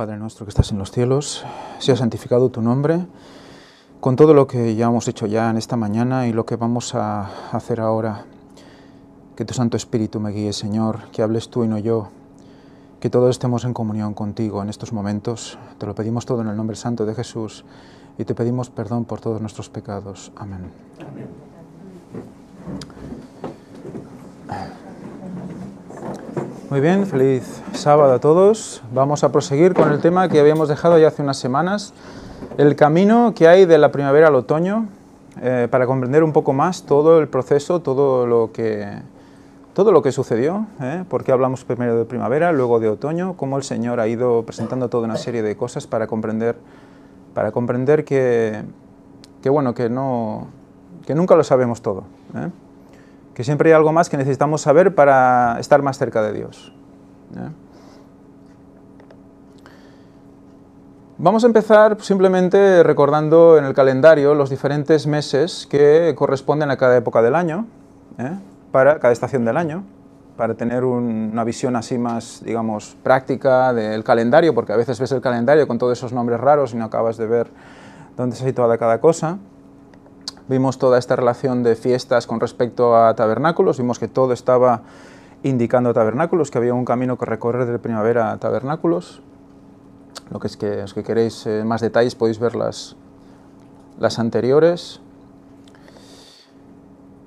Padre nuestro que estás en los cielos, sea santificado tu nombre. Con todo lo que ya hemos hecho ya en esta mañana y lo que vamos a hacer ahora, que tu Santo Espíritu me guíe, Señor, que hables tú y no yo, que todos estemos en comunión contigo en estos momentos. Te lo pedimos todo en el nombre santo de Jesús y te pedimos perdón por todos nuestros pecados. Amén. Amén. Muy bien, feliz sábado a todos. Vamos a proseguir con el tema que habíamos dejado ya hace unas semanas, el camino que hay de la primavera al otoño, eh, para comprender un poco más todo el proceso, todo lo que, todo lo que sucedió, ¿eh? porque hablamos primero de primavera, luego de otoño, cómo el Señor ha ido presentando toda una serie de cosas para comprender, para comprender que, que bueno, que, no, que nunca lo sabemos todo. ¿eh? que siempre hay algo más que necesitamos saber para estar más cerca de Dios. Vamos a empezar simplemente recordando en el calendario los diferentes meses que corresponden a cada época del año, para cada estación del año, para tener una visión así más, digamos, práctica del calendario, porque a veces ves el calendario con todos esos nombres raros y no acabas de ver dónde se situada cada cosa. Vimos toda esta relación de fiestas con respecto a tabernáculos, vimos que todo estaba indicando tabernáculos, que había un camino que recorrer de primavera a tabernáculos. Lo que es que los que queréis eh, más detalles podéis ver las, anteriores.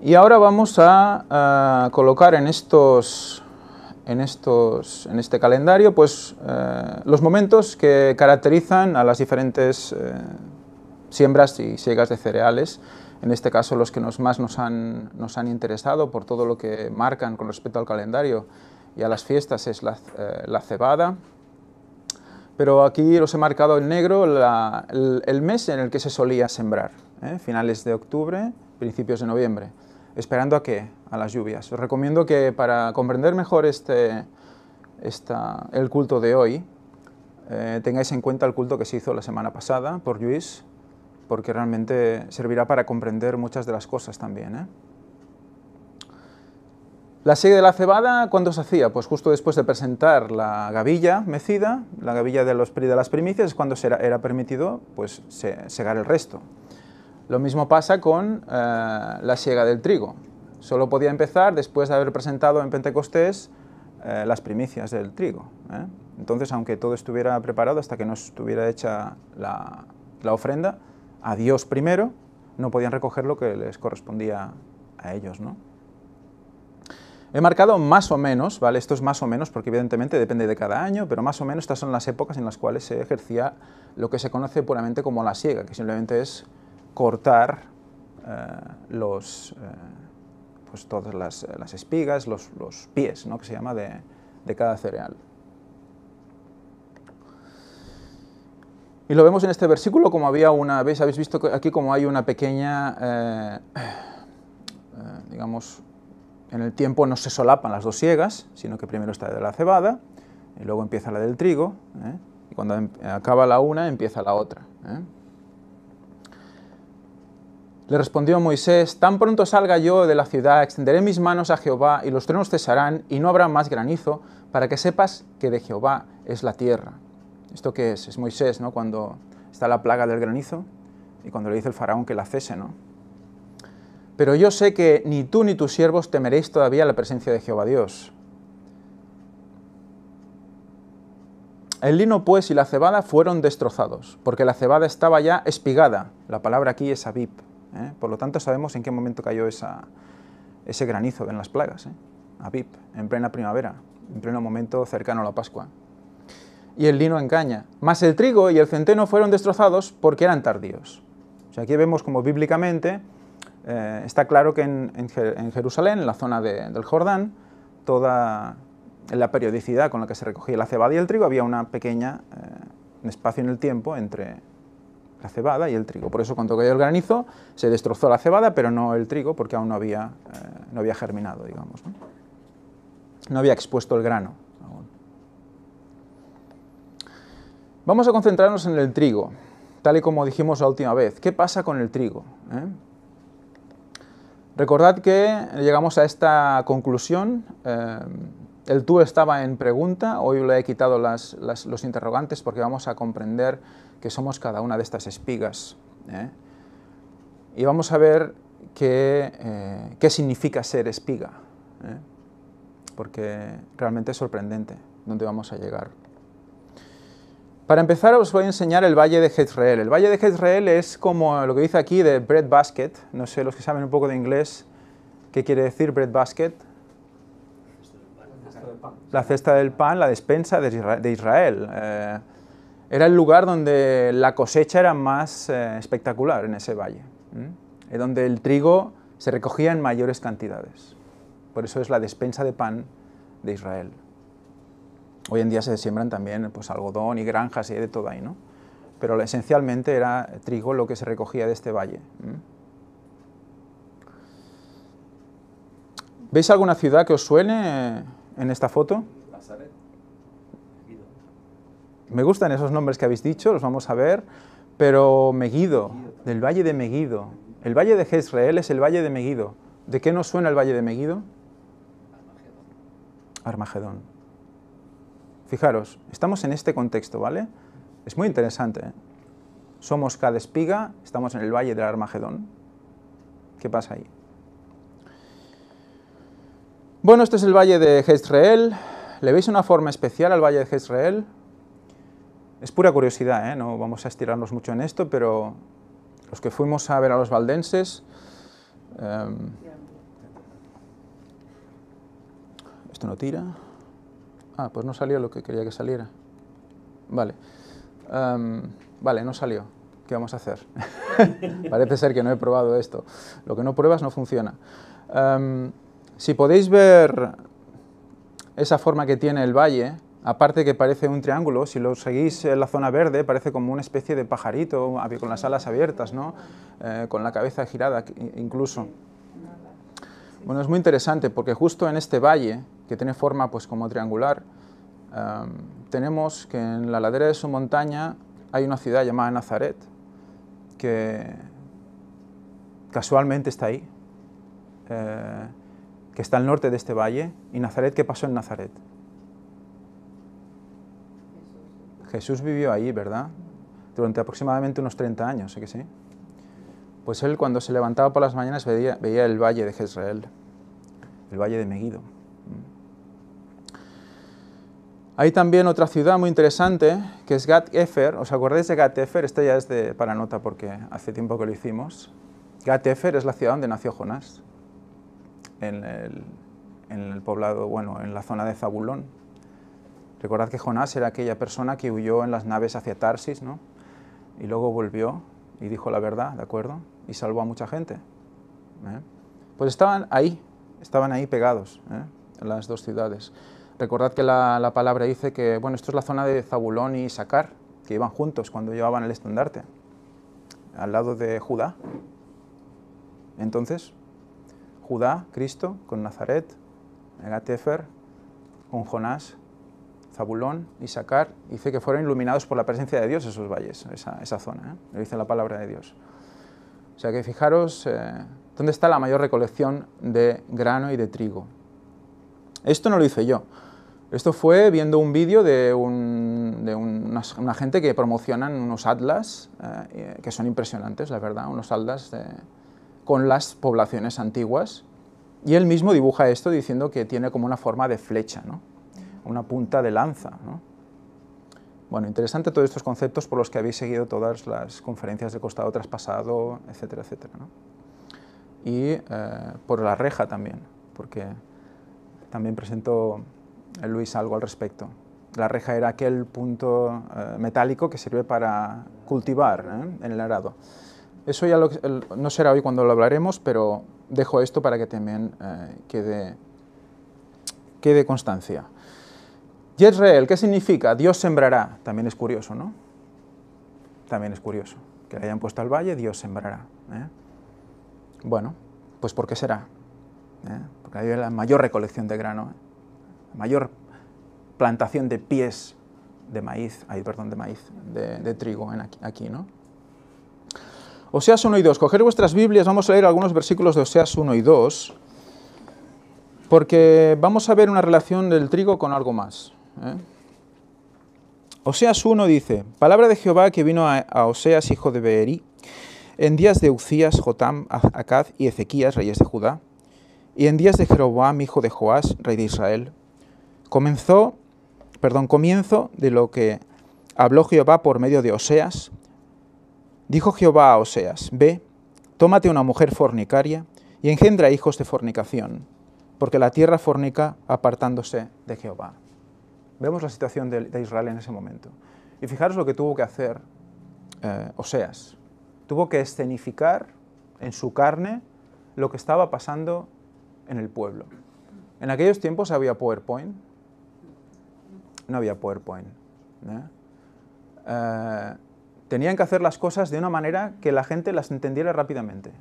Y ahora vamos a, colocar en este calendario pues, eh, los momentos que caracterizan a las diferentes eh, siembras y siegas de cereales en este caso los que nos más nos han, interesado por todo lo que marcan con respecto al calendario y a las fiestas es la, eh, cebada. Pero aquí los he marcado en negro el, mes en el que se solía sembrar, ¿eh? finales de octubre, principios de noviembre, esperando a qué? A las lluvias. Os recomiendo que para comprender mejor este, el culto de hoy, eh, tengáis en cuenta el culto que se hizo la semana pasada por Luis, porque realmente servirá para comprender muchas de las cosas también. ¿eh? La siega de la cebada, ¿cuándo se hacía? Pues justo después de presentar la gavilla mecida, la gavilla de, los, de las primicias, es cuando era permitido pues, segar el resto. Lo mismo pasa con eh, la siega del trigo. Solo podía empezar después de haber presentado en Pentecostés eh, las primicias del trigo. Entonces, aunque todo estuviera preparado, hasta que no estuviera hecha la ofrenda, a Dios primero, no podían recoger lo que les correspondía a ellos. ¿no? He marcado más o menos, ¿vale? Esto es más o menos porque evidentemente depende de cada año, pero más o menos estas son las épocas en las cuales se ejercía lo que se conoce puramente como la siega, que simplemente es cortar eh, los, eh, pues todas las, espigas, los, pies, ¿no? que se llama de cada cereal. Y lo vemos en este versículo como había una, ¿veis? Habéis visto aquí como hay una pequeña, eh, eh, digamos, en el tiempo no se solapan las dos siegas, sino que primero está la de la cebada, y luego empieza la del trigo, ¿eh? y cuando em, acaba la una empieza la otra. Le respondió Moisés, tan pronto salga yo de la ciudad, extenderé mis manos a Jehová, y los truenos cesarán, y no habrá más granizo, para que sepas que de Jehová es la tierra. ¿Esto qué es? Es Moisés, ¿no? Cuando está la plaga del granizo y cuando le dice el faraón que la cese, ¿no? Pero yo sé que ni tú ni tus siervos temeréis todavía la presencia de Jehová Dios. El lino, pues, y la cebada fueron destrozados, porque la cebada estaba ya espigada. La palabra aquí es habib. ¿eh? Por lo tanto, sabemos en qué momento cayó ese granizo en las plagas. ¿eh? en plena primavera, en pleno momento cercano a la Pascua y el lino en caña, más el trigo y el centeno fueron destrozados porque eran tardíos. sea, aquí vemos como bíblicamente eh, está claro que en, Jerusalén, en la zona del Jordán, toda la periodicidad con la que se recogía la cebada y el trigo, había una pequeña, eh, espacio en el tiempo entre la cebada y el trigo. Por eso cuando cayó el granizo se destrozó la cebada, pero no el trigo, porque aún no había, eh, no había germinado, digamos. no había expuesto el grano. Vamos a concentrarnos en el trigo, tal y como dijimos la última vez. ¿Qué pasa con el trigo? Eh? Recordad que llegamos a esta conclusión, eh, el tú estaba en pregunta, hoy le he quitado los interrogantes porque vamos a comprender que somos cada una de estas espigas. Eh. Y vamos a ver qué, qué significa ser espiga, porque realmente es sorprendente dónde vamos a llegar. Para empezar os voy a enseñar el Valle de Jezreel. El Valle de Jezreel es como lo que dice aquí de bread basket. No sé, los que saben un poco de inglés, ¿qué quiere decir bread basket? La cesta del pan, la despensa de Israel. Eh, era el lugar donde la cosecha era más eh, espectacular en ese valle, Es donde el trigo se recogía en mayores cantidades. Por eso es la despensa de pan de Israel. Hoy en día se siembran también pues, algodón y granjas y de todo ahí, ¿no? Pero esencialmente era trigo lo que se recogía de este valle. ¿Veis alguna ciudad que os suene eh, en esta foto? Me gustan esos nombres que habéis dicho, los vamos a ver, pero Meguido, del valle de Meguido. El valle de Jezreel es el valle de Meguido. ¿De qué nos suena el valle de Armagedón. Armagedón. Fijaros, estamos en este contexto, ¿vale? Es muy interesante. ¿eh? Somos Somos espiga, estamos en el Valle del Armagedón. ¿Qué pasa ahí? Bueno, este es el Valle de Jezreel. ¿Le veis una forma especial al Valle de Jezreel? Es pura curiosidad, ¿eh? no vamos a estirarnos mucho en esto, pero los que fuimos a ver a los valdenses... Em, esto no tira. Ah, pues no salió lo que quería que saliera. Vale. Em, vale, no salió. ¿Qué vamos a hacer? Parece ser que no he probado esto. Lo que no pruebas no funciona. Em, si podéis ver esa forma que tiene el valle, aparte que parece un triángulo, si lo seguís en la zona verde, parece como una especie de pajarito, con las alas abiertas, ¿no? Eh, con la cabeza girada incluso. Bueno, es muy interesante porque justo en este valle que tiene forma pues, como triangular, em, tenemos que en la ladera de su montaña hay una ciudad llamada Nazaret, que casualmente está ahí, eh, que está al norte de este valle. ¿Y Nazaret qué pasó en Nazaret? Jesús vivió ahí, ¿verdad? Durante aproximadamente unos 30 años, ¿sí que sí? Pues él cuando se levantaba por las mañanas veía, el valle de Jezreel, el valle de Megiddo. Hay también otra ciudad muy interesante, que es Gat Efer. ¿Os acordáis de Gat Efer? Este ya es de Paranota, porque hace tiempo que lo hicimos. Gat Efer es la ciudad donde nació Jonás, en el, poblado, bueno, en la zona de Zabulón. Recordad que Jonás era aquella persona que huyó en las naves hacia Tarsis, ¿no? Y luego volvió y dijo la verdad, ¿de acuerdo? Y salvó a mucha gente. ¿eh? Pues estaban ahí, estaban ahí pegados, en ¿eh? las dos ciudades. Recordad que la, palabra dice que, bueno, esto es la zona de Zabulón y Sacar, que iban juntos cuando llevaban el estandarte, al lado de Judá. Entonces, Judá, Cristo, con Nazaret, Megatefer, con Jonás, Zabulón y Sacar, dice que fueron iluminados por la presencia de Dios esos valles, esa, esa zona, ¿eh? le dice la palabra de Dios. O sea que fijaros eh, dónde está la mayor recolección de grano y de trigo. Esto no lo hice yo, esto fue viendo un vídeo de, una, gente que promocionan unos atlas, eh, que son impresionantes, la verdad, unos atlas con las poblaciones antiguas. Y él mismo dibuja esto diciendo que tiene como una forma de flecha, una punta de lanza. Bueno, interesante todos estos conceptos por los que habéis seguido todas las conferencias de costado traspasado, etcétera, etcétera. Y eh, por la reja también, porque también presento eh, Luis algo al respecto. La reja era aquel punto eh, metálico que sirve para cultivar ¿eh? en el arado. Eso ya no será hoy cuando lo hablaremos, pero dejo esto para que también quede, quede constancia. Yisrael, ¿qué significa? Dios sembrará. También es curioso, ¿no? También es curioso. Que le hayan puesto al valle, Dios sembrará. Bueno, pues ¿por qué será? Porque hay la mayor recolección de grano mayor plantación de pies de maíz, perdón, de maíz, de, trigo en aquí, ¿no? Oseas 1 y 2. Coger vuestras Biblias, vamos a leer algunos versículos de Oseas 1 y 2, porque vamos a ver una relación del trigo con algo más. ¿eh? Oseas 1 dice, Palabra de Jehová que vino a, Oseas, hijo de Beeri, en días de Ucías, Jotam, Acaz y Ezequías, reyes de Judá, y en días de Jeroboam, hijo de Joás, rey de Israel, Comenzó, perdón, comienzo de lo que habló Jehová por medio de Oseas. Dijo Jehová a Oseas, ve, tómate una mujer fornicaria y engendra hijos de fornicación, porque la tierra fornica apartándose de Jehová. Vemos la situación de, Israel en ese momento. Y fijaros lo que tuvo que hacer eh, Oseas. Tuvo que escenificar en su carne lo que estaba pasando en el pueblo. En aquellos tiempos había PowerPoint, no había PowerPoint. Eh, tenían que hacer las cosas de una manera que la gente las entendiera rápidamente.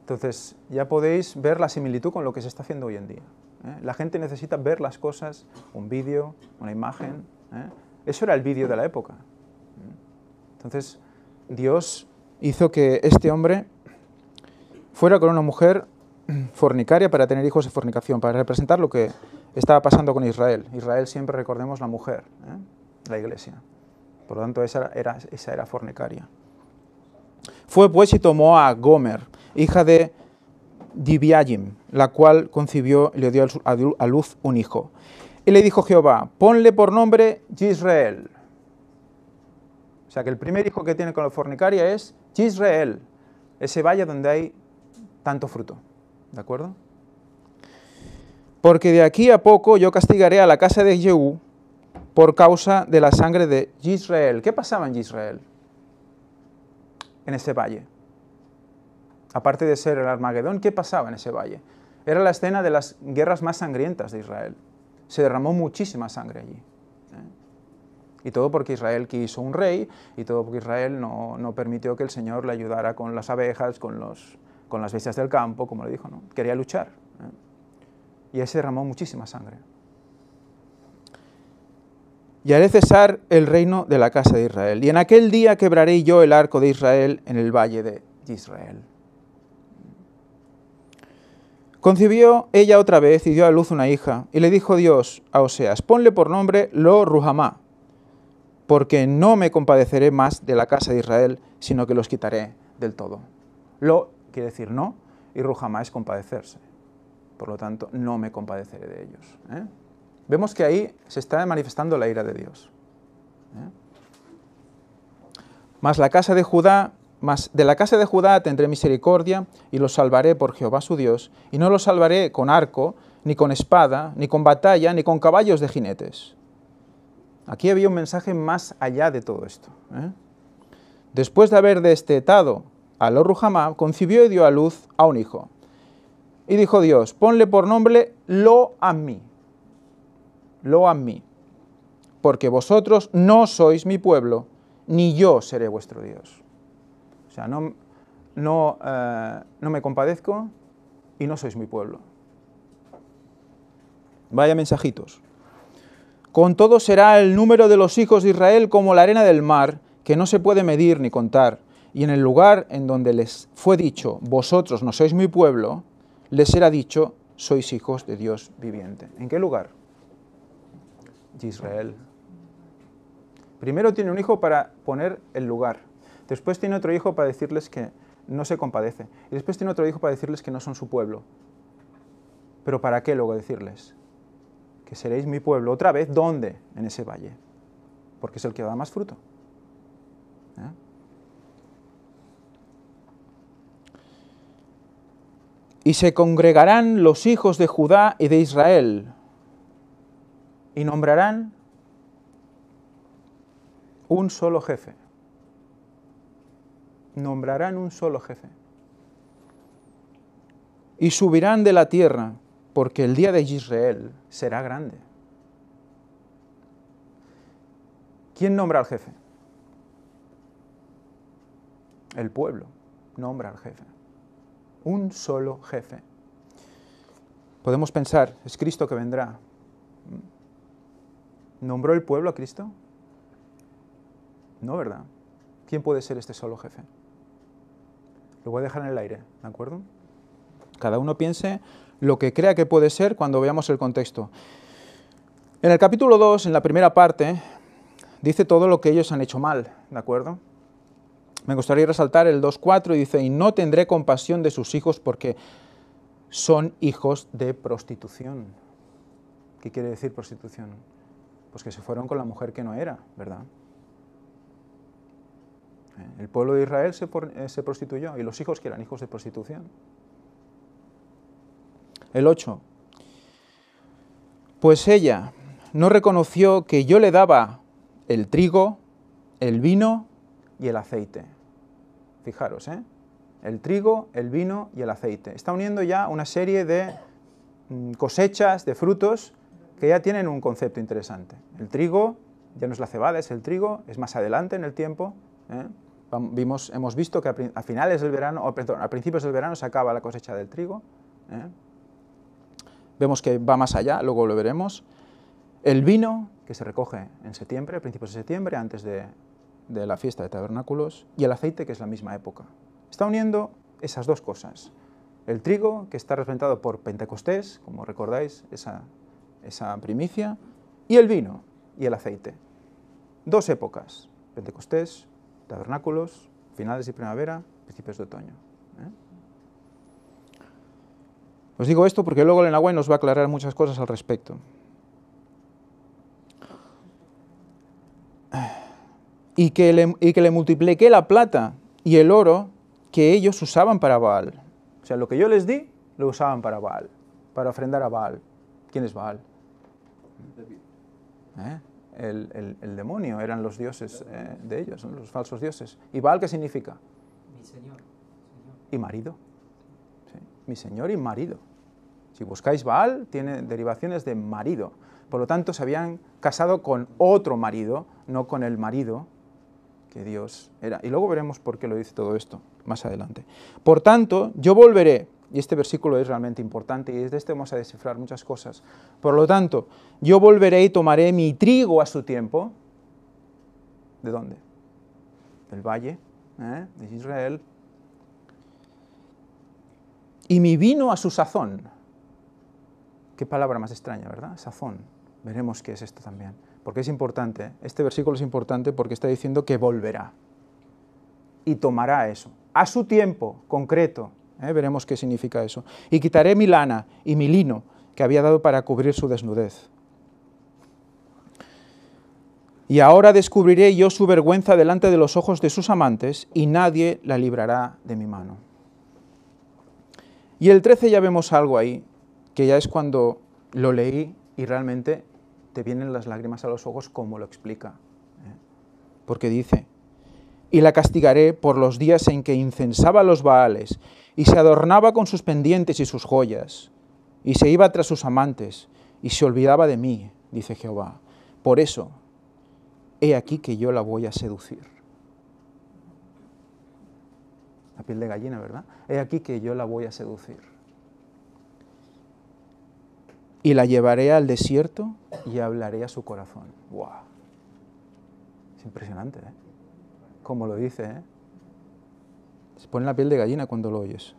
Entonces, ya podéis ver la similitud con lo que se está haciendo hoy en día. ¿eh? La gente necesita ver las cosas, un vídeo, una imagen. ¿eh? Eso era el vídeo de la época. Entonces, Dios hizo que este hombre fuera con una mujer fornicaria para tener hijos de fornicación, para representar lo que estaba pasando con Israel. Israel siempre, recordemos, la mujer, ¿eh? la iglesia. Por lo tanto, esa era, esa era fornicaria. Fue pues y tomó a Gomer, hija de Dibiayim, la cual concibió y le dio a luz un hijo. Y le dijo Jehová, ponle por nombre Yisrael. O sea que el primer hijo que tiene con la fornicaria es Yisrael, ese valle donde hay tanto fruto. ¿De acuerdo? porque de aquí a poco yo castigaré a la casa de Jehú por causa de la sangre de Israel. ¿Qué pasaba en Israel? En ese valle. Aparte de ser el Armagedón, ¿qué pasaba en ese valle? Era la escena de las guerras más sangrientas de Israel. Se derramó muchísima sangre allí. ¿eh? Y todo porque Israel quiso un rey, y todo porque Israel no, permitió que el Señor le ayudara con las abejas, con, con las bestias del campo, como le dijo, ¿no? Quería luchar y ahí se derramó muchísima sangre. Y haré cesar el reino de la casa de Israel. Y en aquel día quebraré yo el arco de Israel en el valle de Israel. Concibió ella otra vez y dio a luz una hija, y le dijo Dios a Oseas, ponle por nombre Lo Ruhamá, porque no me compadeceré más de la casa de Israel, sino que los quitaré del todo. Lo quiere decir no, y Ruhamá es compadecerse. Por lo tanto, no me compadeceré de ellos. ¿eh? Vemos que ahí se está manifestando la ira de Dios. ¿eh? la casa de Judá, de la casa de Judá tendré misericordia y los salvaré por Jehová su Dios, y no los salvaré con arco, ni con espada, ni con batalla, ni con caballos de jinetes. Aquí había un mensaje más allá de todo esto. ¿eh? Después de haber destetado a Lord concibió y dio a luz a un hijo. Y dijo Dios, ponle por nombre lo a mí, lo a mí, porque vosotros no sois mi pueblo, ni yo seré vuestro Dios. O sea, no, eh, no me compadezco y no sois mi pueblo. Vaya mensajitos. Con todo será el número de los hijos de Israel como la arena del mar, que no se puede medir ni contar. Y en el lugar en donde les fue dicho, vosotros no sois mi pueblo, les será dicho, sois hijos de Dios viviente. ¿En qué lugar? De Israel. Primero tiene un hijo para poner el lugar. Después tiene otro hijo para decirles que no se compadece. Y después tiene otro hijo para decirles que no son su pueblo. Pero ¿para qué luego decirles? Que seréis mi pueblo. Otra vez, ¿dónde? En ese valle. Porque es el que da más fruto. ¿Eh? Y se congregarán los hijos de Judá y de Israel, y nombrarán un solo jefe. Nombrarán un solo jefe. Y subirán de la tierra, porque el día de Israel será grande. ¿Quién nombra al jefe? El pueblo nombra al jefe un solo jefe. Podemos pensar, es Cristo que vendrá. ¿Nombró el pueblo a Cristo? No, ¿verdad? ¿Quién puede ser este solo jefe? Lo voy a dejar en el aire, ¿de acuerdo? Cada uno piense lo que crea que puede ser cuando veamos el contexto. En el capítulo 2, en la primera parte, dice todo lo que ellos han hecho mal, ¿de acuerdo? me gustaría resaltar el 2.4 y dice, y no tendré compasión de sus hijos porque son hijos de prostitución. ¿Qué quiere decir prostitución? Pues que se fueron con la mujer que no era, ¿verdad? Eh, el pueblo de Israel eh, se, prostituyó y los hijos que eran hijos de prostitución. El 8. Pues ella no reconoció que yo le daba el trigo, el vino y el aceite. Fijaros, ¿eh? El trigo, el vino y el aceite. Está uniendo ya una serie de mm, cosechas, de frutos, que ya tienen un concepto interesante. El trigo ya no es la cebada, es el trigo, es más adelante en el tiempo. ¿eh? Vimos, hemos visto que a, finales del verano, o a principios del verano se acaba la cosecha del trigo. ¿eh? Vemos que va más allá, luego lo veremos. El vino, que se recoge en septiembre, a principios de septiembre, antes de, de la fiesta de tabernáculos, y el aceite, que es la misma época. Está uniendo esas dos cosas. El trigo, que está representado por Pentecostés, como recordáis, esa, primicia, y el vino y el aceite. Dos épocas, Pentecostés, tabernáculos, finales de primavera, principios de otoño. ¿eh? Os digo esto porque luego el Enagüe nos va a aclarar muchas cosas al respecto. y que, le, y que le multipliqué la plata y el oro que ellos usaban para Baal. O sea, lo que yo les di, lo usaban para Baal, para ofrendar a Baal. ¿Quién es Baal? ¿Eh? El, el, el, demonio, eran los dioses eh, de ellos, los falsos dioses. ¿Y Baal qué significa? Mi señor. Y marido. Mi señor y marido. Si buscáis Baal, tiene derivaciones de marido. Por lo tanto, se habían casado con otro marido, no con el marido que Dios era. Y luego veremos por qué lo dice todo esto más adelante. Por tanto, yo volveré, y este versículo es realmente importante y desde este vamos a descifrar muchas cosas. Por lo tanto, yo volveré y tomaré mi trigo a su tiempo. ¿De dónde? Del valle, ¿eh? de Israel. Y mi vino a su sazón. Qué palabra más extraña, ¿verdad? Sazón. Veremos qué es esto también porque es importante, este versículo es importante porque está diciendo que volverá y tomará eso, a su tiempo concreto, ¿eh? veremos qué significa eso, y quitaré mi lana y mi lino que había dado para cubrir su desnudez. Y ahora descubriré yo su vergüenza delante de los ojos de sus amantes, y nadie la librará de mi mano. Y el 13 ya vemos algo ahí, que ya es cuando lo leí y realmente vienen las lágrimas a los ojos como lo explica. ¿eh? Porque dice, y la castigaré por los días en que incensaba los baales y se adornaba con sus pendientes y sus joyas, y se iba tras sus amantes y se olvidaba de mí, dice Jehová. Por eso, he aquí que yo la voy a seducir. La piel de gallina, ¿verdad? He aquí que yo la voy a seducir y la llevaré al desierto y hablaré a su corazón. ¡Wow! Es impresionante, ¿eh? Como lo dice, ¿eh? Se pone la piel de gallina cuando lo oyes.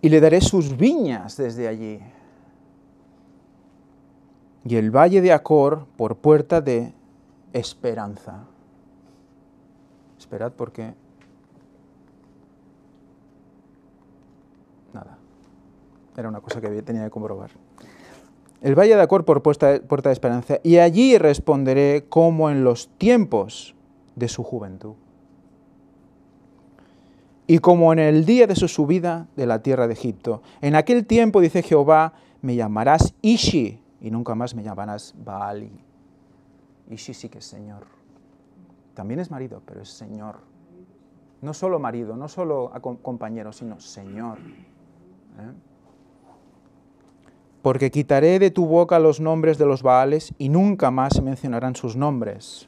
Y le daré sus viñas desde allí. Y el valle de Acor por puerta de esperanza. Esperad porque Era una cosa que tenía que comprobar. El valle de Acor por puerta, de esperanza, y allí responderé como en los tiempos de su juventud. Y como en el día de su subida de la tierra de Egipto. En aquel tiempo, dice Jehová, me llamarás Ishi, y nunca más me llamarás Baali. Ishi sí que es Señor. También es marido, pero es Señor. No solo marido, no solo compañero, sino Señor. ¿Eh? porque quitaré de tu boca los nombres de los Baales y nunca más se mencionarán sus nombres.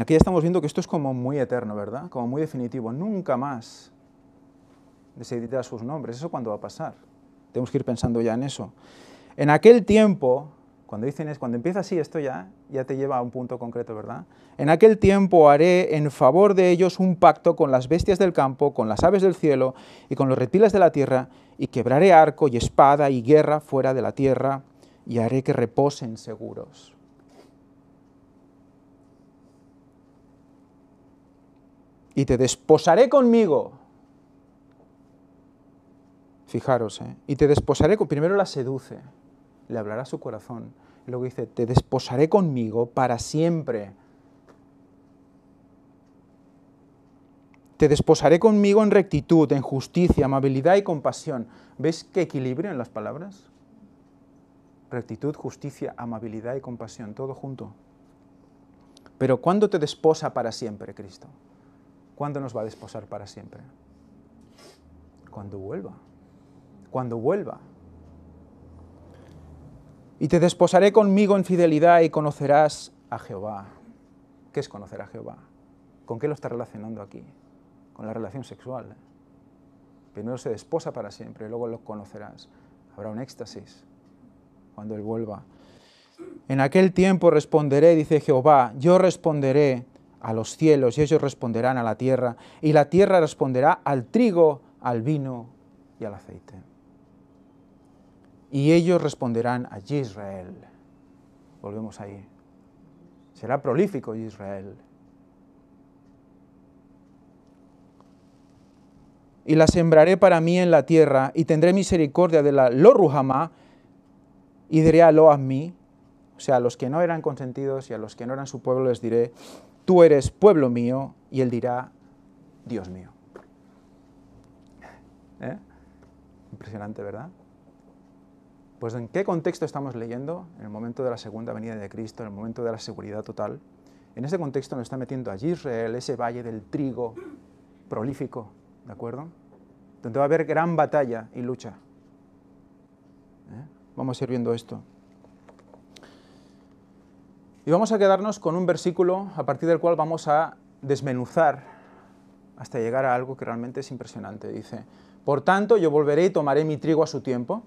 Aquí ya estamos viendo que esto es como muy eterno, ¿verdad? Como muy definitivo. Nunca más se editarán sus nombres. ¿Eso cuándo va a pasar? Tenemos que ir pensando ya en eso. En aquel tiempo, cuando dicen es, cuando empieza así esto ya, ya te lleva a un punto concreto, ¿verdad? En aquel tiempo haré en favor de ellos un pacto con las bestias del campo, con las aves del cielo y con los reptiles de la tierra, y quebraré arco y espada y guerra fuera de la tierra, y haré que reposen seguros. Y te desposaré conmigo. Fijaros, ¿eh? Y te desposaré, con... primero la seduce le hablará su corazón. Y luego dice, te desposaré conmigo para siempre. Te desposaré conmigo en rectitud, en justicia, amabilidad y compasión. ¿Ves qué equilibrio en las palabras? Rectitud, justicia, amabilidad y compasión, todo junto. Pero ¿cuándo te desposa para siempre, Cristo? ¿Cuándo nos va a desposar para siempre? Cuando vuelva. Cuando vuelva. Y te desposaré conmigo en fidelidad y conocerás a Jehová. ¿Qué es conocer a Jehová? ¿Con qué lo está relacionando aquí? Con la relación sexual. Primero se desposa para siempre y luego lo conocerás. Habrá un éxtasis cuando Él vuelva. En aquel tiempo responderé, dice Jehová, yo responderé a los cielos y ellos responderán a la tierra, y la tierra responderá al trigo, al vino y al aceite y ellos responderán a Israel. Volvemos ahí. Será prolífico Israel. Y la sembraré para mí en la tierra, y tendré misericordia de la Loruhamá, y diré a mí. o sea, a los que no eran consentidos y a los que no eran su pueblo les diré, tú eres pueblo mío, y él dirá, Dios mío. ¿Eh? Impresionante, ¿verdad? Pues ¿en qué contexto estamos leyendo? En el momento de la segunda venida de Cristo, en el momento de la seguridad total. En ese contexto nos está metiendo allí Israel, ese valle del trigo prolífico, ¿de acuerdo? Donde va a haber gran batalla y lucha. ¿eh? Vamos a ir viendo esto. Y vamos a quedarnos con un versículo a partir del cual vamos a desmenuzar hasta llegar a algo que realmente es impresionante. Dice, por tanto yo volveré y tomaré mi trigo a su tiempo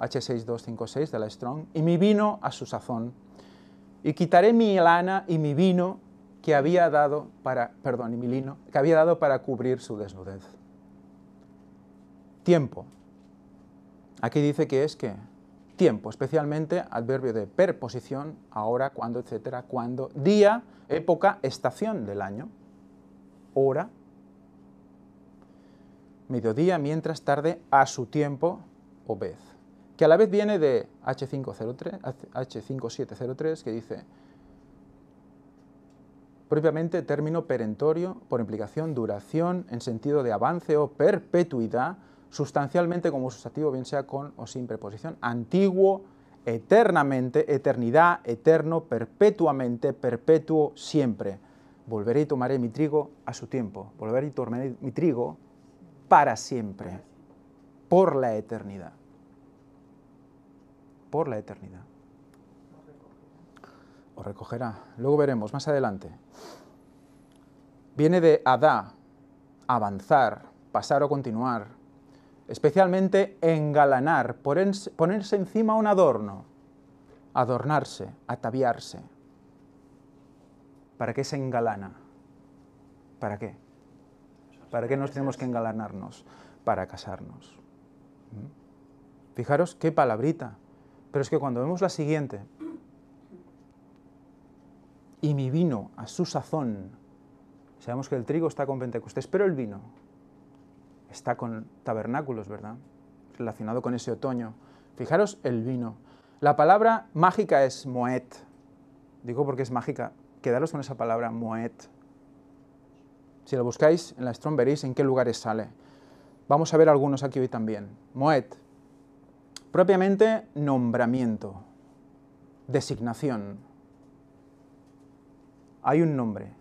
H6256 de la Strong, y mi vino a su sazón. Y quitaré mi lana y mi vino que había dado para, perdón, y mi lino, que había dado para cubrir su desnudez. Tiempo. Aquí dice que es que tiempo, especialmente adverbio de perposición, ahora, cuando, etcétera, cuando, día, época, estación del año, hora, mediodía, mientras tarde, a su tiempo o vez que a la vez viene de h H5703, que dice propiamente término perentorio por implicación duración en sentido de avance o perpetuidad, sustancialmente como sustantivo, bien sea con o sin preposición, antiguo, eternamente, eternidad, eterno, perpetuamente, perpetuo, siempre. Volveré y tomaré mi trigo a su tiempo, volveré y tomaré mi trigo para siempre, por la eternidad por la eternidad. Os recogerá. Luego veremos más adelante. Viene de Adá, avanzar, pasar o continuar. Especialmente engalanar, ponerse encima un adorno, adornarse, ataviarse. ¿Para qué se engalana? ¿Para qué? ¿Para qué nos tenemos que engalanarnos? Para casarnos. ¿Mm? Fijaros qué palabrita pero es que cuando vemos la siguiente, y mi vino a su sazón, sabemos que el trigo está con Pentecostés, pero el vino está con tabernáculos, ¿verdad? Relacionado con ese otoño. Fijaros el vino. La palabra mágica es moet. Digo porque es mágica. Quedaros con esa palabra, moet. Si lo buscáis en la Strong veréis en qué lugares sale. Vamos a ver algunos aquí hoy también. Moet. Propiamente nombramiento, designación. Hay un nombre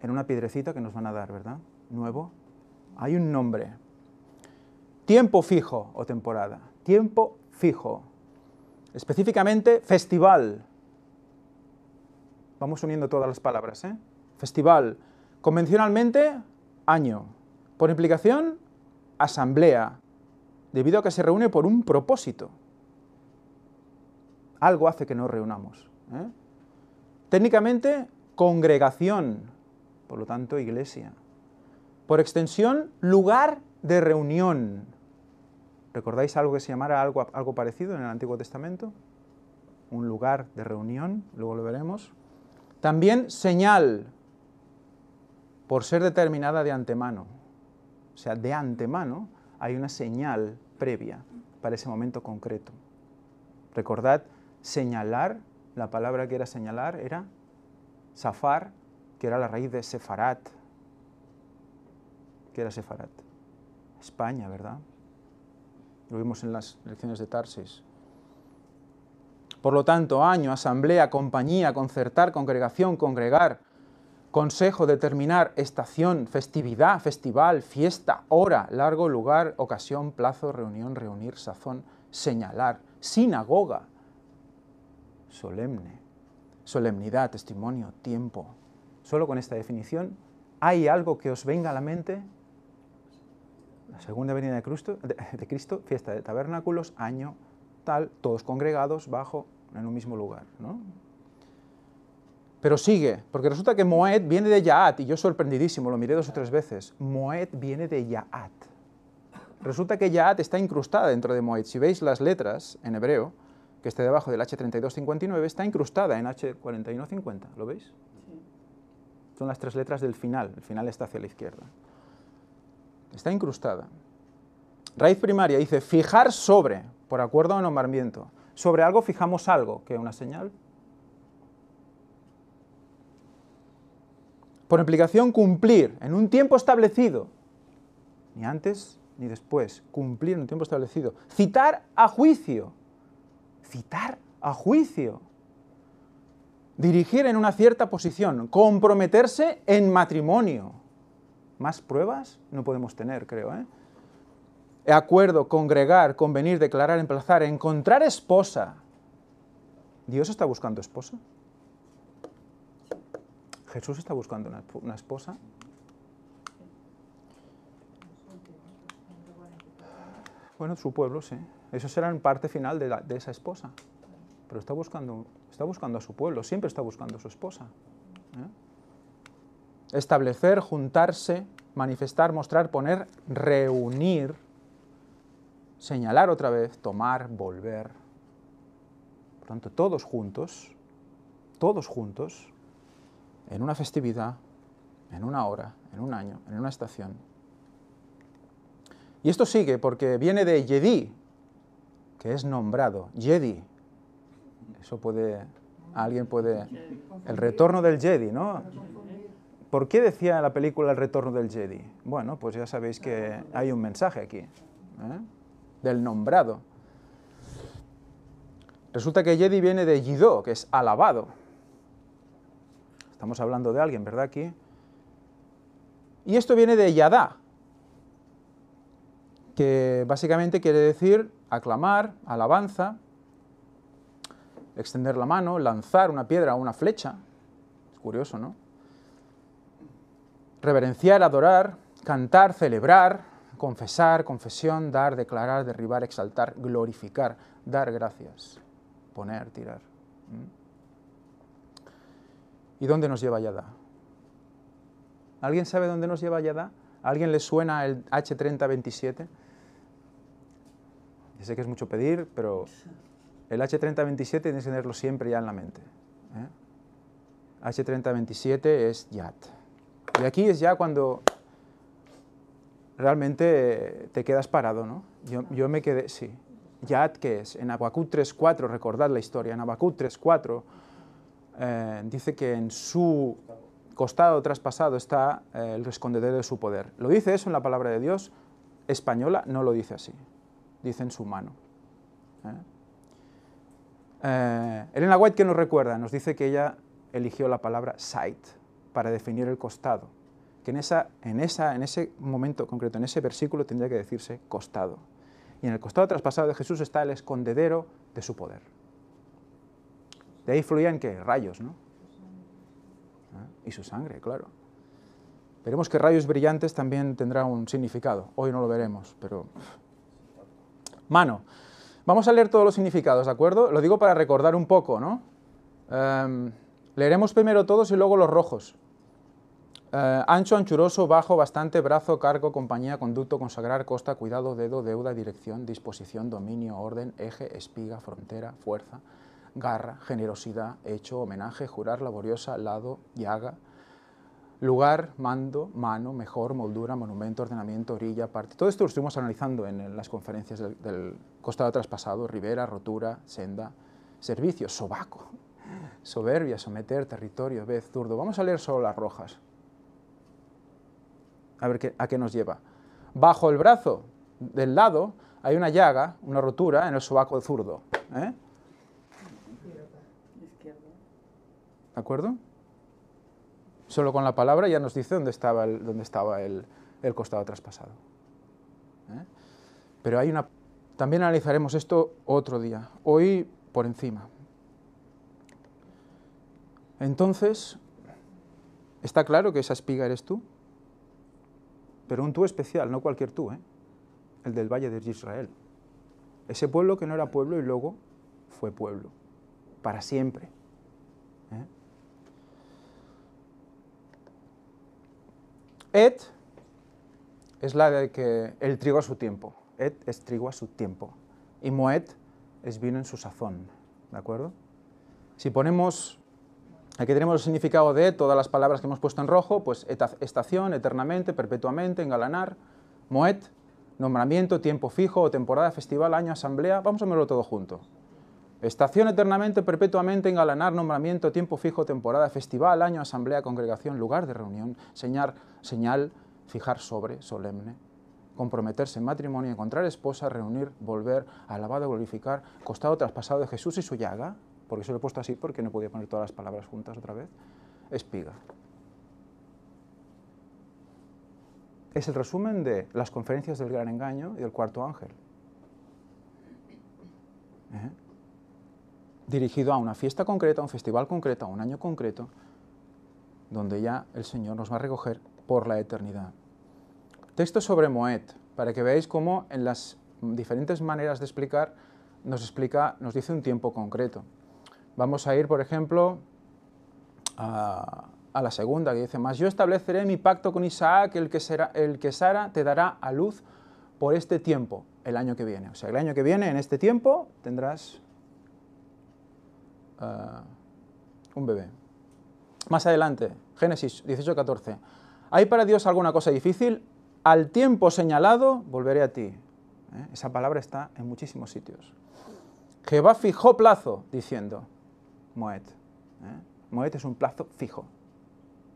en una piedrecita que nos van a dar, ¿verdad? Nuevo. Hay un nombre. Tiempo fijo o temporada. Tiempo fijo. Específicamente festival. Vamos uniendo todas las palabras, ¿eh? Festival. Convencionalmente, año. Por implicación, asamblea, debido a que se reúne por un propósito. Algo hace que nos reunamos. ¿eh? Técnicamente, congregación, por lo tanto, iglesia. Por extensión, lugar de reunión. ¿Recordáis algo que se llamara algo, algo parecido en el Antiguo Testamento? Un lugar de reunión, luego lo veremos. También señal, por ser determinada de antemano. O sea, de antemano, hay una señal previa para ese momento concreto. Recordad, señalar, la palabra que era señalar era safar, que era la raíz de sefarat, que era sefarat. España, ¿verdad? Lo vimos en las lecciones de Tarsis. Por lo tanto, año, asamblea, compañía, concertar, congregación, congregar, Consejo, determinar estación, festividad, festival, fiesta, hora, largo, lugar, ocasión, plazo, reunión, reunir, sazón, señalar, sinagoga, solemne, solemnidad, testimonio, tiempo. Solo con esta definición, ¿hay algo que os venga a la mente? La segunda venida de Cristo, Cristo fiesta de tabernáculos, año tal, todos congregados bajo, en un mismo lugar, ¿no? Pero sigue, porque resulta que Moed viene de Yaat, y yo sorprendidísimo, lo miré dos o tres veces. Moed viene de Yaat. Resulta que Yaat está incrustada dentro de Moed. Si veis las letras en hebreo, que está debajo del H3259, está incrustada en H4150, ¿lo veis? Son las tres letras del final, el final está hacia la izquierda. Está incrustada. Raíz primaria dice fijar sobre, por acuerdo o nombramiento. Sobre algo fijamos algo, que es una señal, por implicación cumplir en un tiempo establecido, ni antes ni después, cumplir en un tiempo establecido, citar a juicio, citar a juicio, dirigir en una cierta posición, comprometerse en matrimonio. Más pruebas no podemos tener, creo. ¿eh? Acuerdo, congregar, convenir, declarar, emplazar, encontrar esposa. ¿Dios está buscando esposa? Jesús está buscando una, esposa. Bueno, su pueblo, sí. Eso será en parte final de, esa esposa. Pero está buscando, está buscando a su pueblo, siempre está buscando a su esposa. ¿eh? Establecer, juntarse, manifestar, mostrar, poner, reunir, señalar otra vez, tomar, volver. Por tanto, todos juntos, todos juntos, en una festividad, en una hora, en un año, en una estación. Y esto sigue porque viene de Jedi, que es nombrado, Jedi. Eso puede, alguien puede... El retorno del Jedi, ¿no? ¿Por qué decía la película El retorno del Jedi? Bueno, pues ya sabéis que hay un mensaje aquí, ¿eh? del nombrado. Resulta que Jedi viene de Yidó, que es alabado. Estamos hablando de alguien, ¿verdad? Aquí. Y esto viene de Yadá, que básicamente quiere decir aclamar, alabanza, extender la mano, lanzar una piedra o una flecha. Es curioso, ¿no? Reverenciar, adorar, cantar, celebrar, confesar, confesión, dar, declarar, derribar, exaltar, glorificar, dar gracias, poner, tirar. ¿Y dónde nos lleva Yadá? ¿Alguien sabe dónde nos lleva Yadá? ¿A alguien le suena el H3027? Ya sé que es mucho pedir, pero el H3027 tienes que tenerlo siempre ya en la mente. ¿eh? h H3027 es Yad. Y aquí es ya cuando realmente te quedas parado, ¿no? Yo, me quedé, sí. Yad, ¿qué es? En Abacut 3.4, recordad la historia, en Abacut 3.4 eh, dice que en su costado traspasado está eh, el escondedero de su poder. Lo dice eso en la palabra de Dios española, no lo dice así, dice en su mano. ¿Eh? Elena White, que nos recuerda? Nos dice que ella eligió la palabra sight para definir el costado, que en, esa, en, en ese momento concreto, en ese versículo tendría que decirse costado. Y en el costado traspasado de Jesús está el escondedero de su poder. De ahí fluían qué? Rayos, ¿no? Ah, y su sangre, claro. Veremos que rayos brillantes también tendrá un significado. Hoy no lo veremos, pero... Mano. Vamos a leer todos los significados, ¿de acuerdo? Lo digo para recordar un poco, ¿no? Em, leeremos primero todos y luego los rojos. Eh, ancho, anchuroso, bajo, bastante, brazo, cargo, compañía, conducto, consagrar, costa, cuidado, dedo, deuda, dirección, disposición, dominio, orden, eje, espiga, frontera, fuerza, garra, generosidad, hecho, homenaje, jurar, laboriosa, lado, llaga, lugar, mando, mano, mejor, moldura, monumento, ordenamiento, orilla, parte. Todo esto lo estuvimos analizando en las conferencias del, costado traspasado, ribera, rotura, senda, servicio, sobaco, soberbia, someter, territorio, vez, zurdo. Vamos a leer solo las rojas. A ver qué, a qué nos lleva. Bajo el brazo del lado hay una llaga, una rotura en el sobaco zurdo. ¿eh? ¿de acuerdo? Solo con la palabra ya nos dice dónde estaba el, estaba el, costado traspasado. ¿eh? Pero hay una... También analizaremos esto otro día, hoy por encima. Entonces, está claro que esa espiga eres tú, pero un tú especial, no cualquier tú, ¿eh? el del Valle de Israel. Ese pueblo que no era pueblo y luego fue pueblo, para siempre. Et es la de que el trigo a su tiempo. Et es trigo a su tiempo. Y moet es vino en su sazón. ¿De acuerdo? Si ponemos, aquí tenemos el significado de todas las palabras que hemos puesto en rojo, pues estación, eternamente, perpetuamente, engalanar. moet, nombramiento, tiempo fijo, temporada, festival, año, asamblea. Vamos a verlo todo junto. Estación eternamente, perpetuamente, engalanar, nombramiento, tiempo fijo, temporada, festival, año, asamblea, congregación, lugar de reunión, señal, señal fijar sobre, solemne, comprometerse en matrimonio, encontrar esposa, reunir, volver, alabado, glorificar, costado traspasado de Jesús y su llaga, porque se lo he puesto así porque no podía poner todas las palabras juntas otra vez, espiga. Es el resumen de las conferencias del gran engaño y del cuarto ángel. ¿Eh? dirigido a una fiesta concreta, a un festival concreto, a un año concreto, donde ya el Señor nos va a recoger por la eternidad. Texto sobre Moed, para que veáis cómo en las diferentes maneras de explicar nos explica, nos dice un tiempo concreto. Vamos a ir, por ejemplo, a, la segunda, que dice, más yo estableceré mi pacto con Isaac, el que, será, el que Sara te dará a luz por este tiempo, el año que viene. O sea, el año que viene, en este tiempo, tendrás un bebé. Más adelante, Génesis 18, 14. ¿Hay para Dios alguna cosa difícil? Al tiempo señalado volveré a ti. ¿Eh? Esa palabra está en muchísimos sitios. Jehová fijó plazo diciendo, Moed. ¿Eh? Moet es un plazo fijo,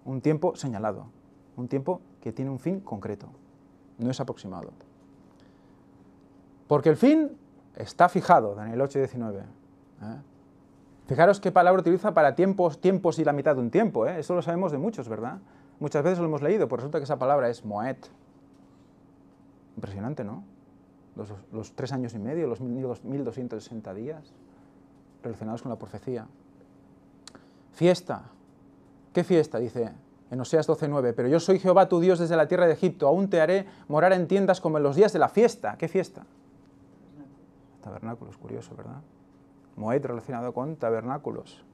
un tiempo señalado, un tiempo que tiene un fin concreto, no es aproximado. Porque el fin está fijado, Daniel 8 19. Fijaros qué palabra utiliza para tiempos, tiempos y la mitad de un tiempo. ¿eh? Eso lo sabemos de muchos, ¿verdad? Muchas veces lo hemos leído, pero resulta que esa palabra es moed. Impresionante, ¿no? Los, tres años y medio, los 1260 días relacionados con la profecía. Fiesta. ¿Qué fiesta? Dice en Oseas 12.9. Pero yo soy Jehová tu Dios desde la tierra de Egipto. Aún te haré morar en tiendas como en los días de la fiesta. ¿Qué fiesta? Tabernáculos, curioso, ¿verdad? Moed relacionado con tabernáculos.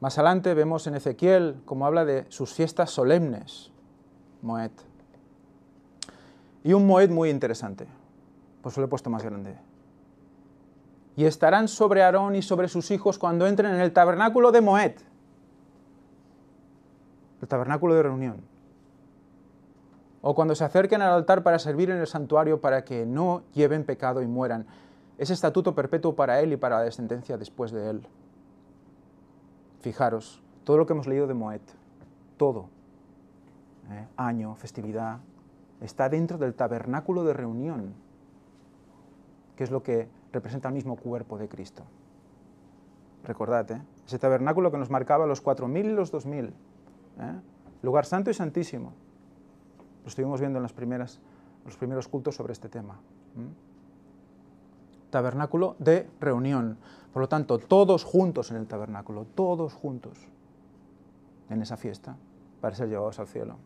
Más adelante vemos en Ezequiel cómo habla de sus fiestas solemnes, Moed. Y un Moed muy interesante, pues lo he puesto más grande. Y estarán sobre Aarón y sobre sus hijos cuando entren en el tabernáculo de Moed, el tabernáculo de reunión. O cuando se acerquen al altar para servir en el santuario para que no lleven pecado y mueran es estatuto perpetuo para él y para la descendencia después de él. Fijaros, todo lo que hemos leído de Moet, todo, ¿eh? año, festividad, está dentro del tabernáculo de reunión, que es lo que representa el mismo cuerpo de Cristo. Recordad, ¿eh? ese tabernáculo que nos marcaba los 4.000 y los 2.000, ¿eh? lugar santo y santísimo. Lo estuvimos viendo en las primeras, los primeros cultos sobre este tema tabernáculo de reunión. Por lo tanto, todos juntos en el tabernáculo, todos juntos en esa fiesta, para ser llevados al cielo.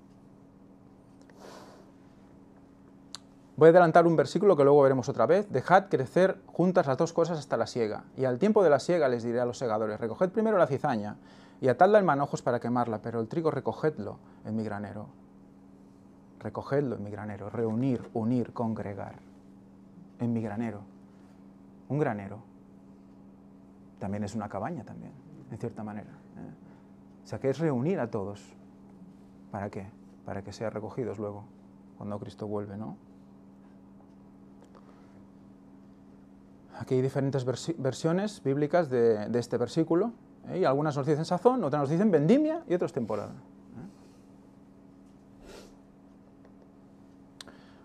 Voy a adelantar un versículo que luego veremos otra vez. Dejad crecer juntas las dos cosas hasta la siega. Y al tiempo de la siega les diré a los segadores, recoged primero la cizaña y atadla en manojos para quemarla, pero el trigo recogedlo en mi granero. Recogedlo en mi granero, reunir, unir, congregar en mi granero un granero, también es una cabaña también, en cierta manera. ¿eh? O sea, que es reunir a todos. ¿Para qué? Para que sean recogidos luego, cuando Cristo vuelve, ¿no? Aquí hay diferentes versiones bíblicas de, este versículo, ¿eh? y algunas nos dicen sazón, otras nos dicen vendimia y otras temporada. ¿eh?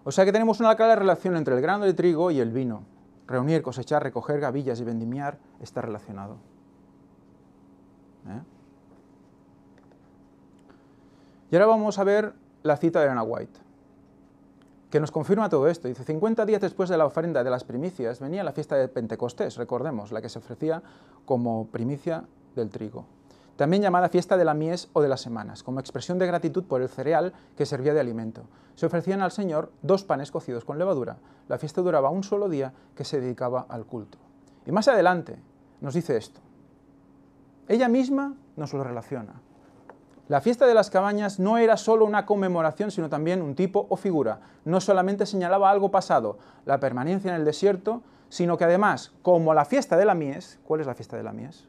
O sea que tenemos una clara relación entre el grano de trigo y el vino reunir, cosechar, recoger gavillas y vendimiar está relacionado. ¿Eh? Y ahora vamos a ver la cita de Anna White, que nos confirma todo esto. Dice, 50 días después de la ofrenda de las primicias venía la fiesta de Pentecostés, recordemos, la que se ofrecía como primicia del trigo también llamada fiesta de la mies o de las semanas, como expresión de gratitud por el cereal que servía de alimento. Se ofrecían al Señor dos panes cocidos con levadura. La fiesta duraba un solo día que se dedicaba al culto. Y más adelante nos dice esto. Ella misma nos lo relaciona. La fiesta de las cabañas no era solo una conmemoración, sino también un tipo o figura. No solamente señalaba algo pasado, la permanencia en el desierto, sino que además, como la fiesta de la mies, ¿cuál es la fiesta de la mies?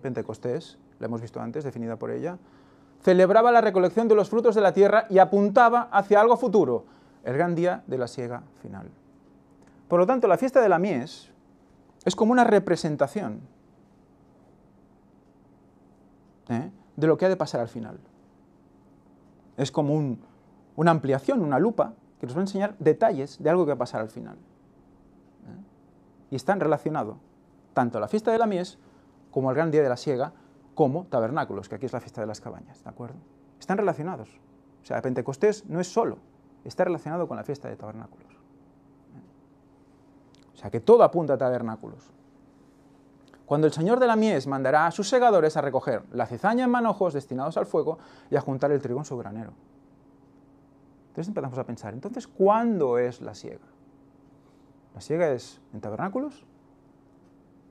Pentecostés, la hemos visto antes, definida por ella, celebraba la recolección de los frutos de la tierra y apuntaba hacia algo futuro, el gran día de la siega final. Por lo tanto, la fiesta de la mies es como una representación ¿eh? de lo que ha de pasar al final. Es como una ampliación, una lupa, que nos va a enseñar detalles de algo que va a pasar al final. ¿eh? Y están relacionado tanto la fiesta de la mies como el gran día de la siega, como tabernáculos, que aquí es la fiesta de las cabañas, ¿de acuerdo? Están relacionados. O sea, Pentecostés no es solo, está relacionado con la fiesta de tabernáculos. O sea, que todo apunta a tabernáculos. Cuando el Señor de la mies mandará a sus segadores a recoger la cizaña en manojos destinados al fuego y a juntar el trigo en su granero. Entonces empezamos a pensar, entonces, ¿cuándo es la siega? ¿La siega es en tabernáculos?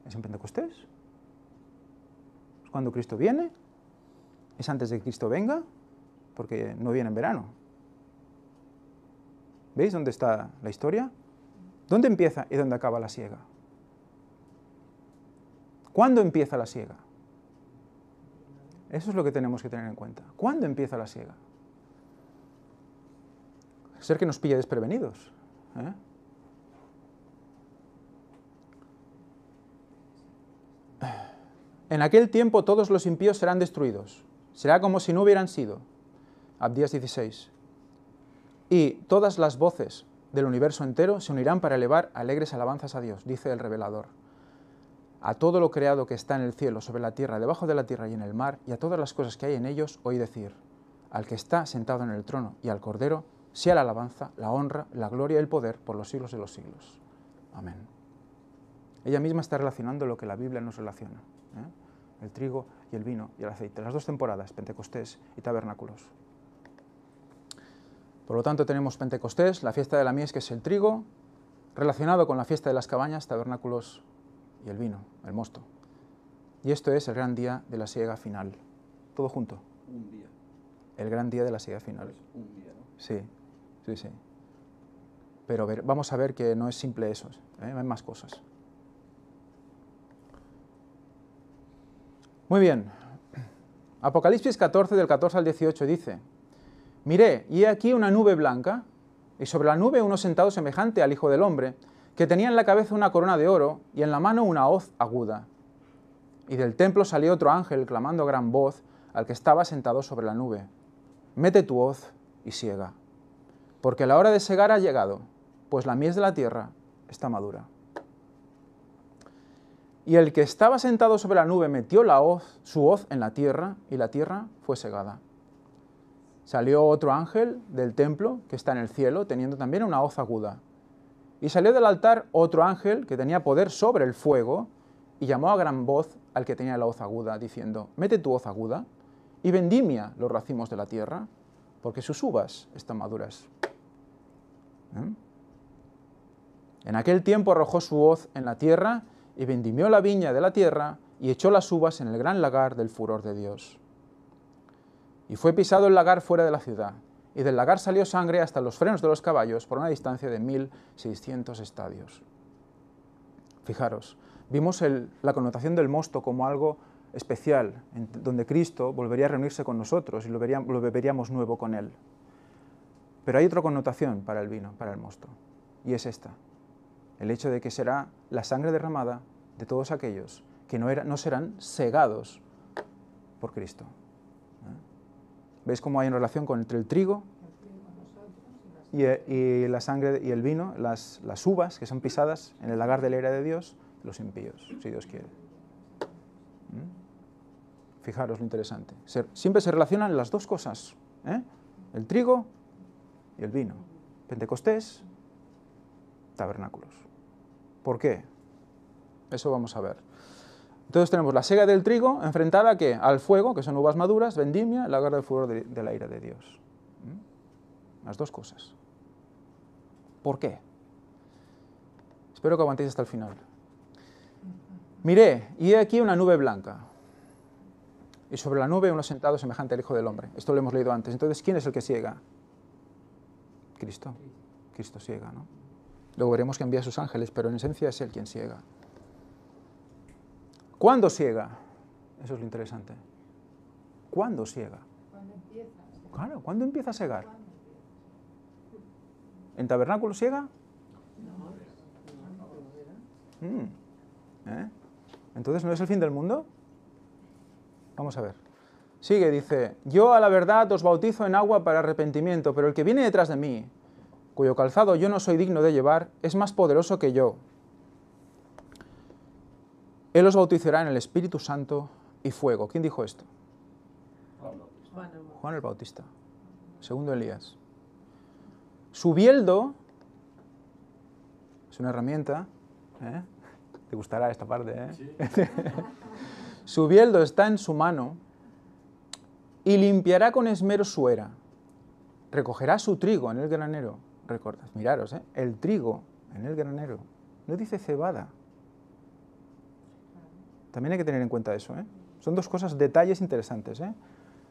¿Es en Pentecostés? cuando Cristo viene? ¿Es antes de que Cristo venga? Porque no viene en verano. ¿Veis dónde está la historia? ¿Dónde empieza y dónde acaba la siega? ¿Cuándo empieza la siega? Eso es lo que tenemos que tener en cuenta. ¿Cuándo empieza la siega? Ser que nos pille desprevenidos. ¿eh? En aquel tiempo todos los impíos serán destruidos. Será como si no hubieran sido. Abdías 16. Y todas las voces del universo entero se unirán para elevar alegres alabanzas a Dios, dice el revelador. A todo lo creado que está en el cielo, sobre la tierra, debajo de la tierra y en el mar, y a todas las cosas que hay en ellos, oí decir, al que está sentado en el trono y al Cordero, sea la alabanza, la honra, la gloria y el poder por los siglos de los siglos. Amén. Ella misma está relacionando lo que la Biblia nos relaciona. ¿eh? el trigo y el vino y el aceite, las dos temporadas, Pentecostés y Tabernáculos. Por lo tanto, tenemos Pentecostés, la fiesta de la mies, que es el trigo, relacionado con la fiesta de las cabañas, Tabernáculos y el vino, el mosto. Y esto es el gran día de la siega final. Todo junto. El gran día de la siega final. un Sí, sí, sí. Pero ver, vamos a ver que no es simple eso, ¿eh? hay más cosas. Muy bien. Apocalipsis 14 del 14 al 18 dice, Miré, y he aquí una nube blanca, y sobre la nube uno sentado semejante al Hijo del Hombre, que tenía en la cabeza una corona de oro y en la mano una hoz aguda. Y del templo salió otro ángel clamando gran voz al que estaba sentado sobre la nube, Mete tu hoz y siega, porque la hora de segar ha llegado, pues la mies de la tierra está madura. Y el que estaba sentado sobre la nube metió la su hoz en la tierra, y la tierra fue segada. Salió otro ángel del templo, que está en el cielo, teniendo también una hoz aguda. Y salió del altar otro ángel, que tenía poder sobre el fuego, y llamó a gran voz al que tenía la hoz aguda, diciendo, mete tu hoz aguda, y vendimia los racimos de la tierra, porque sus uvas están maduras. ¿Eh? En aquel tiempo arrojó su hoz en la tierra, y vendimió la viña de la tierra y echó las uvas en el gran lagar del furor de Dios. Y fue pisado el lagar fuera de la ciudad, y del lagar salió sangre hasta los frenos de los caballos por una distancia de 1600 estadios. Fijaros, vimos la connotación del mosto como algo especial, en, donde Cristo volvería a reunirse con nosotros y lo, lo beberíamos nuevo con Él. Pero hay otra connotación para el vino, para el mosto, y es esta, el hecho de que será la sangre derramada de todos aquellos que no, eran, no serán cegados por Cristo. ¿eh? ¿Veis cómo hay una relación con, entre el trigo y, la sangre y el vino, las, uvas que son pisadas en el lagar de la ira de Dios, los impíos, si Dios quiere. ¿eh? Fijaros lo interesante. siempre se relacionan las dos cosas, ¿eh? el trigo y el vino. Pentecostés, tabernáculos. ¿Por qué? Eso vamos a ver. Entonces tenemos la sega del trigo enfrentada al fuego, que son uvas maduras, vendimia, la guerra del furor de, la ira de Dios. ¿Mm? Las dos cosas. ¿Por qué? Espero que aguantéis hasta el final. Miré, y he aquí una nube blanca. Y sobre la nube uno sentado semejante al Hijo del Hombre. Esto lo hemos leído antes. Entonces, ¿quién es el que ciega? Cristo. Cristo ciega, ¿no? Luego veremos que envía a sus ángeles, pero en esencia es Él quien ciega. ¿Cuándo ciega? Eso es lo interesante. ¿Cuándo ciega? Cuando empieza. Claro, ¿cuándo empieza a cegar? ¿En tabernáculo ciega? Mm. ¿Eh? Entonces, ¿no es el fin del mundo? Vamos a ver. Sigue, dice, yo a la verdad os bautizo en agua para arrepentimiento, pero el que viene detrás de mí, cuyo calzado yo no soy digno de llevar, es más poderoso que yo. Él os bautizará en el Espíritu Santo y fuego. ¿Quién dijo esto? Juan el Bautista, segundo Elías. Su bieldo es una herramienta. ¿eh? Te gustará esta parte. ¿eh? su bieldo está en su mano y limpiará con esmero su era. Recogerá su trigo en el granero Recordas, miraros, ¿eh? el trigo en el granero, no dice cebada. También hay que tener en cuenta eso. ¿eh? Son dos cosas, detalles interesantes. ¿eh?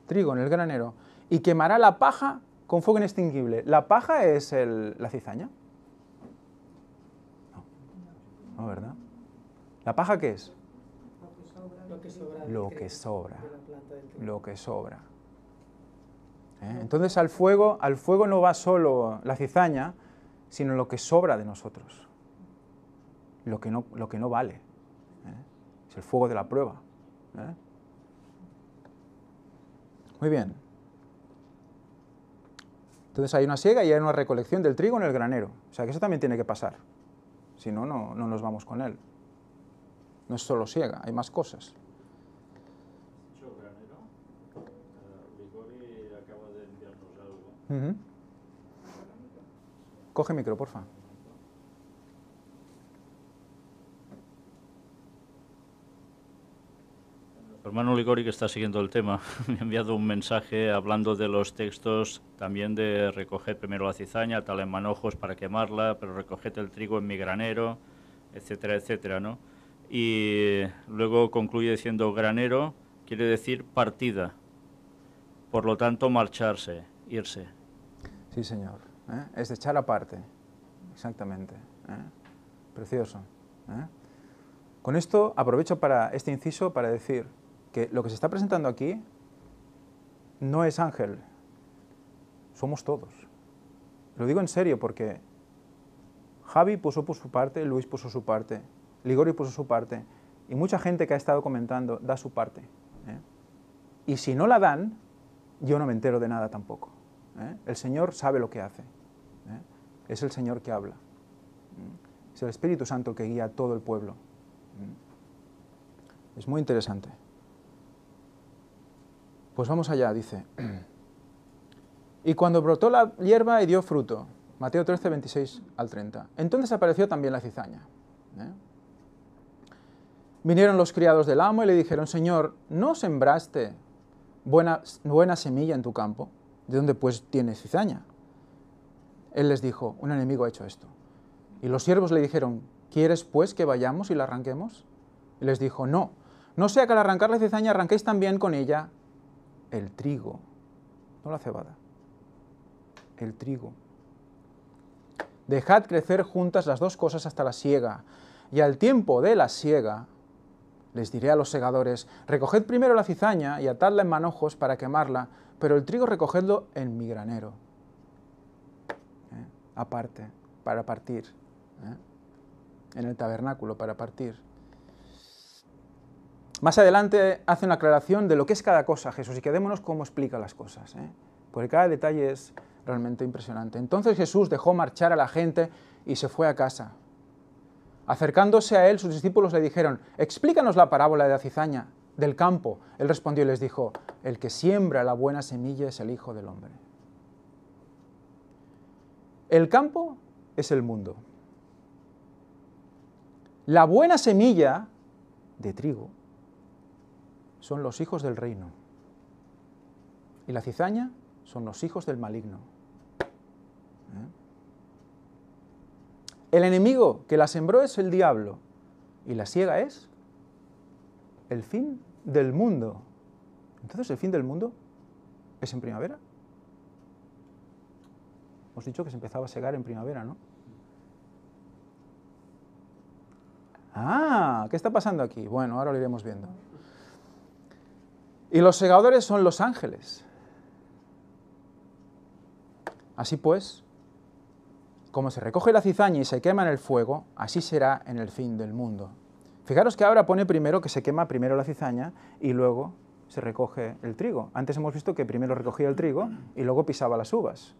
Trigo en el granero. Y quemará la paja con fuego inextinguible. La paja es la cizaña. No. no, ¿verdad? ¿La paja qué es? Lo que sobra. Lo que sobra. Lo que sobra. ¿eh? Entonces al fuego, al fuego no va solo la cizaña, sino lo que sobra de nosotros, lo que no, lo que no vale. ¿eh? Es el fuego de la prueba. ¿eh? Muy bien. Entonces hay una siega y hay una recolección del trigo en el granero. O sea que eso también tiene que pasar. Si no, no, no nos vamos con él. No es solo siega, hay más cosas. Coge micro, porfa. hermano Ligori, que está siguiendo el tema, me ha enviado un mensaje hablando de los textos también de recoger primero la cizaña, tal en manojos para quemarla, pero recogete el trigo en mi granero, etcétera, etcétera, ¿no? Y luego concluye diciendo granero quiere decir partida, por lo tanto marcharse, irse. Sí, Señor. ¿eh? Es de echar aparte. Exactamente. ¿eh? Precioso. ¿eh? Con esto aprovecho para este inciso para decir que lo que se está presentando aquí no es ángel. Somos todos. Lo digo en serio porque Javi puso por su parte, Luis puso su parte, Ligorio puso su parte y mucha gente que ha estado comentando da su parte. Y si no la dan, yo no me entero de nada tampoco. ¿Eh? El Señor sabe lo que hace. ¿eh? Es el Señor que habla. ¿Mm? Es el Espíritu Santo que guía a todo el pueblo. ¿Mm? Es muy interesante. Pues vamos allá, dice. Y cuando brotó la hierba y dio fruto, Mateo 13, 26 al 30. Entonces apareció también la cizaña. ¿eh? Vinieron los criados del amo y le dijeron, Señor, ¿no sembraste buena, buena semilla en tu campo? ¿de dónde pues tiene cizaña? Él les dijo, un enemigo ha hecho esto. Y los siervos le dijeron, ¿quieres pues que vayamos y la arranquemos? Y les dijo, no, no sea que al arrancar la cizaña arranquéis también con ella el trigo, no la cebada, el trigo. Dejad crecer juntas las dos cosas hasta la siega, y al tiempo de la siega les diré a los segadores, recoged primero la cizaña y atadla en manojos para quemarla, pero el trigo recogedlo en mi granero, ¿eh? aparte, para partir, ¿eh? en el tabernáculo, para partir. Más adelante hace una aclaración de lo que es cada cosa Jesús y quedémonos cómo explica las cosas, ¿eh? porque cada detalle es realmente impresionante. Entonces Jesús dejó marchar a la gente y se fue a casa. Acercándose a él, sus discípulos le dijeron, explícanos la parábola de la cizaña del campo. Él respondió y les dijo, el que siembra la buena semilla es el Hijo del Hombre. El campo es el mundo. La buena semilla de trigo son los hijos del reino. Y la cizaña son los hijos del maligno. ¿Eh? El enemigo que la sembró es el diablo y la siega es el fin del mundo. Entonces, ¿el fin del mundo es en primavera? Hemos dicho que se empezaba a segar en primavera, ¿no? Ah, ¿qué está pasando aquí? Bueno, ahora lo iremos viendo. Y los segadores son los ángeles. Así pues, como se recoge la cizaña y se quema en el fuego, así será en el fin del mundo. Fijaros que ahora pone primero que se quema primero la cizaña y luego se recoge el trigo. Antes hemos visto que primero recogía el trigo y luego pisaba las uvas.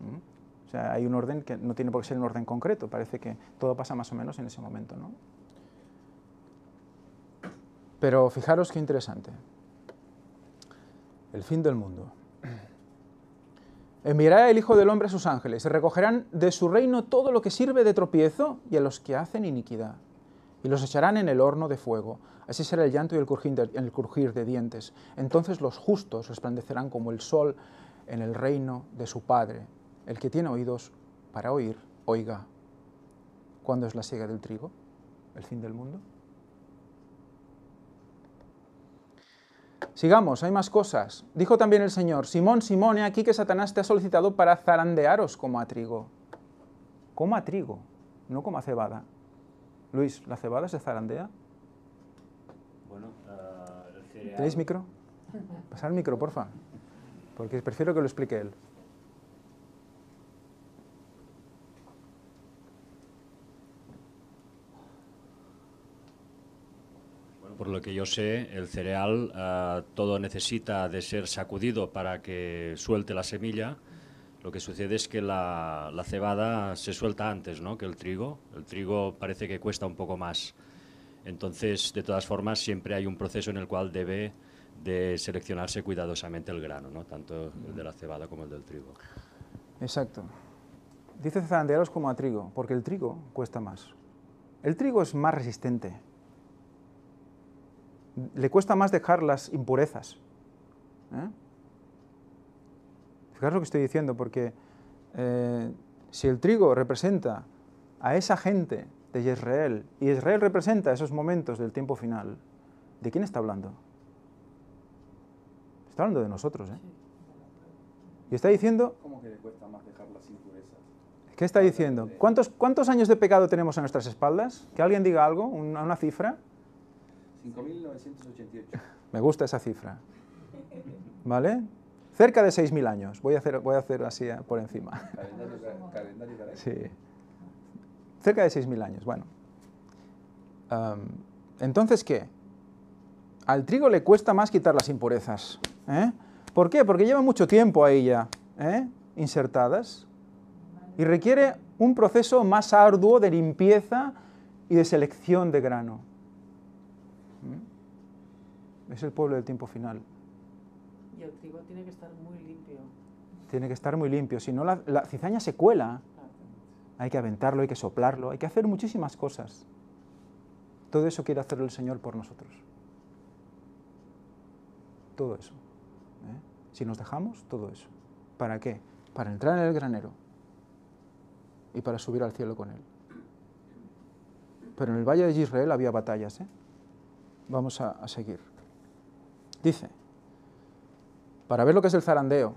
Mm. O sea, hay un orden que no tiene por qué ser un orden concreto, parece que todo pasa más o menos en ese momento. ¿no? Pero fijaros qué interesante. El fin del mundo. Enviará el Hijo del Hombre a sus ángeles, se recogerán de su reino todo lo que sirve de tropiezo y a los que hacen iniquidad y los echarán en el horno de fuego. Así será el llanto y el crujir, de, dientes. Entonces los justos resplandecerán como el sol en el reino de su Padre. El que tiene oídos para oír, oiga. ¿Cuándo es la siega del trigo? ¿El fin del mundo? Sigamos, hay más cosas. Dijo también el Señor, Simón, Simón, he aquí que Satanás te ha solicitado para zarandearos como a trigo. Como a trigo, no como a cebada. Luis, ¿la cebada se zarandea? Bueno, ah, el cereal... ¿Tenéis micro? Pasar el micro, porfa. Porque prefiero que lo explique él. Bueno, por lo que yo sé, el cereal ah, todo necesita de ser sacudido para que suelte la semilla lo que sucede es que la, cebada se suelta antes ¿no? que el trigo. El trigo parece que cuesta un poco más. Entonces, de todas formas, siempre hay un proceso en el cual debe de seleccionarse cuidadosamente el grano, ¿no? tanto el de la cebada como el del trigo. Exacto. Dice zarandearos como a trigo, porque el trigo cuesta más. El trigo es más resistente. Le cuesta más dejar las impurezas. ¿eh? Fijaros lo que estoy diciendo, porque eh, si el trigo representa a esa gente de Israel, y Israel representa esos momentos del tiempo final, ¿de quién está hablando? Está hablando de nosotros, ¿eh? Y está diciendo... ¿Cómo que le cuesta más dejar las impurezas? ¿Qué está diciendo? ¿Cuántos, ¿Cuántos años de pecado tenemos a nuestras espaldas? Que alguien diga algo, una, una cifra. 5.988. Me gusta esa cifra. ¿Vale? Cerca de 6.000 años. Voy a, hacer, voy a hacer así eh, por encima. Sí. Cerca de 6.000 años, bueno. Entonces, ¿qué? Al trigo le cuesta más quitar las impurezas. ¿eh? ¿Por qué? Porque lleva mucho tiempo ahí ya, ¿eh? insertadas. Y requiere un proceso más arduo de limpieza y de selección de grano. ¿Mm? Es el pueblo del tiempo final. Y el trigo tiene que estar muy limpio. Tiene que estar muy limpio, si no la, cizaña se cuela. Hay que aventarlo, hay que soplarlo, hay que hacer muchísimas cosas. Todo eso quiere hacer el Señor por nosotros. Todo eso. ¿eh? Si nos dejamos, todo eso. ¿Para qué? Para entrar en el granero y para subir al cielo con Él. Pero en el valle de Israel había batallas. ¿eh? Vamos a seguir. Dice, para ver lo que es el zarandeo.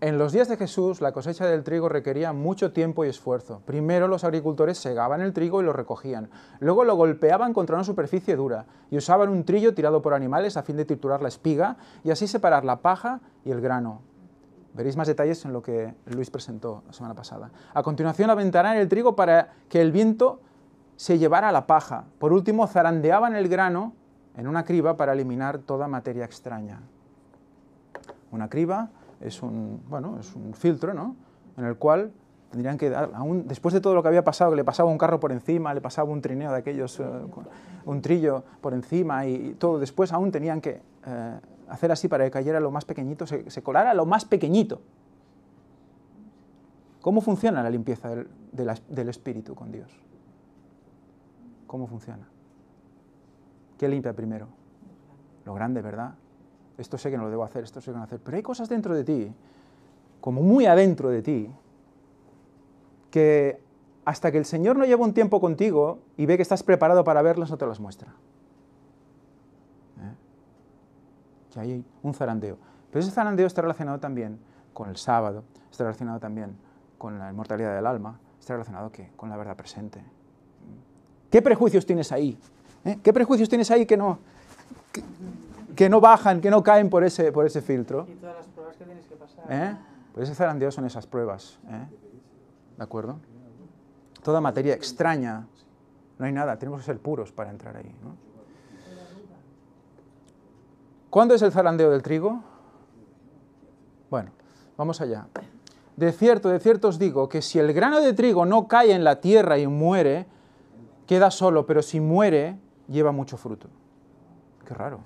En los días de Jesús, la cosecha del trigo requería mucho tiempo y esfuerzo. Primero los agricultores segaban el trigo y lo recogían. Luego lo golpeaban contra una superficie dura y usaban un trillo tirado por animales a fin de triturar la espiga y así separar la paja y el grano. Veréis más detalles en lo que Luis presentó la semana pasada. A continuación aventarán el trigo para que el viento se llevara la paja. Por último, zarandeaban el grano en una criba para eliminar toda materia extraña. Una criba es un, bueno, es un filtro ¿no? en el cual tendrían que dar, después de todo lo que había pasado, que le pasaba un carro por encima, le pasaba un trineo de aquellos, eh, un trillo por encima y, todo, después aún tenían que eh, hacer así para que cayera lo más pequeñito, se, colara lo más pequeñito. ¿Cómo funciona la limpieza del espíritu con Dios? ¿Cómo funciona? ¿Qué limpia primero? Lo grande, ¿verdad? esto sé que no lo debo hacer, esto sé que no hacer, pero hay cosas dentro de ti, como muy adentro de ti, que hasta que el Señor no lleva un tiempo contigo y ve que estás preparado para verlas, no te las muestra. ¿Eh? Que hay un zarandeo. Pero ese zarandeo está relacionado también con el sábado, está relacionado también con la inmortalidad del alma, está relacionado con la verdad presente. ¿Qué prejuicios tienes ahí? ¿Eh? ¿Qué prejuicios tienes ahí que no que no bajan, que no caen por ese, por ese filtro. Y todas las pruebas que tienes que pasar. ¿Eh? Pues ese zarandeo son esas pruebas. ¿eh? ¿De acuerdo? Toda materia extraña, no hay nada, tenemos que ser puros para entrar ahí. ¿Cuándo es el zarandeo del trigo? Bueno, vamos allá. De cierto, de cierto os digo que si el grano de trigo no cae en la tierra y muere, queda solo, pero si muere, lleva mucho fruto. Qué raro